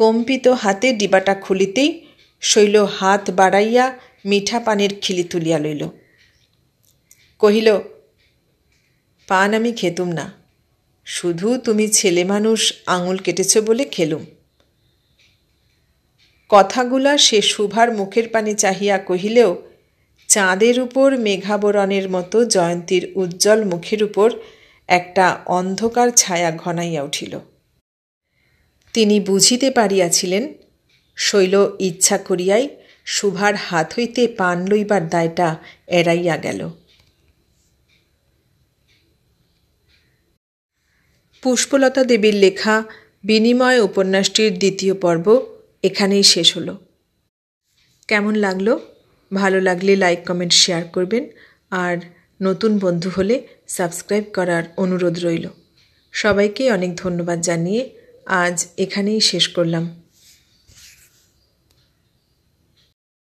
কম্পিত হাতে ডিবাটা খুলিতেই শৈল হাত বাড়াইয়া মিঠা পানের খিলি তুলিয়া লইল কহিল পান আমি খেতুম না শুধু তুমি ছেলে মানুষ আঙুল কেটেছ বলে খেলুম কথাগুলা সে শুভার মুখের পানে চাহিয়া কহিলেও চাঁদের উপর মেঘাবরণের মতো জয়ন্তীর উজ্জ্বল মুখের উপর একটা অন্ধকার ছায়া ঘনাইয়া উঠিল তিনি বুঝিতে পারিয়াছিলেন শৈল ইচ্ছা করিয়াই শুভার হাত হইতে পান লইবার দায়টা এড়াইয়া গেল পুষ্পলতা দেবীর লেখা বিনিময় উপন্যাসটির দ্বিতীয় পর্ব এখানেই শেষ হলো কেমন লাগলো ভালো লাগলে লাইক কমেন্ট শেয়ার করবেন আর নতুন বন্ধু হলে সাবস্ক্রাইব করার অনুরোধ রইল সবাইকে অনেক ধন্যবাদ জানিয়ে আজ এখানেই শেষ করলাম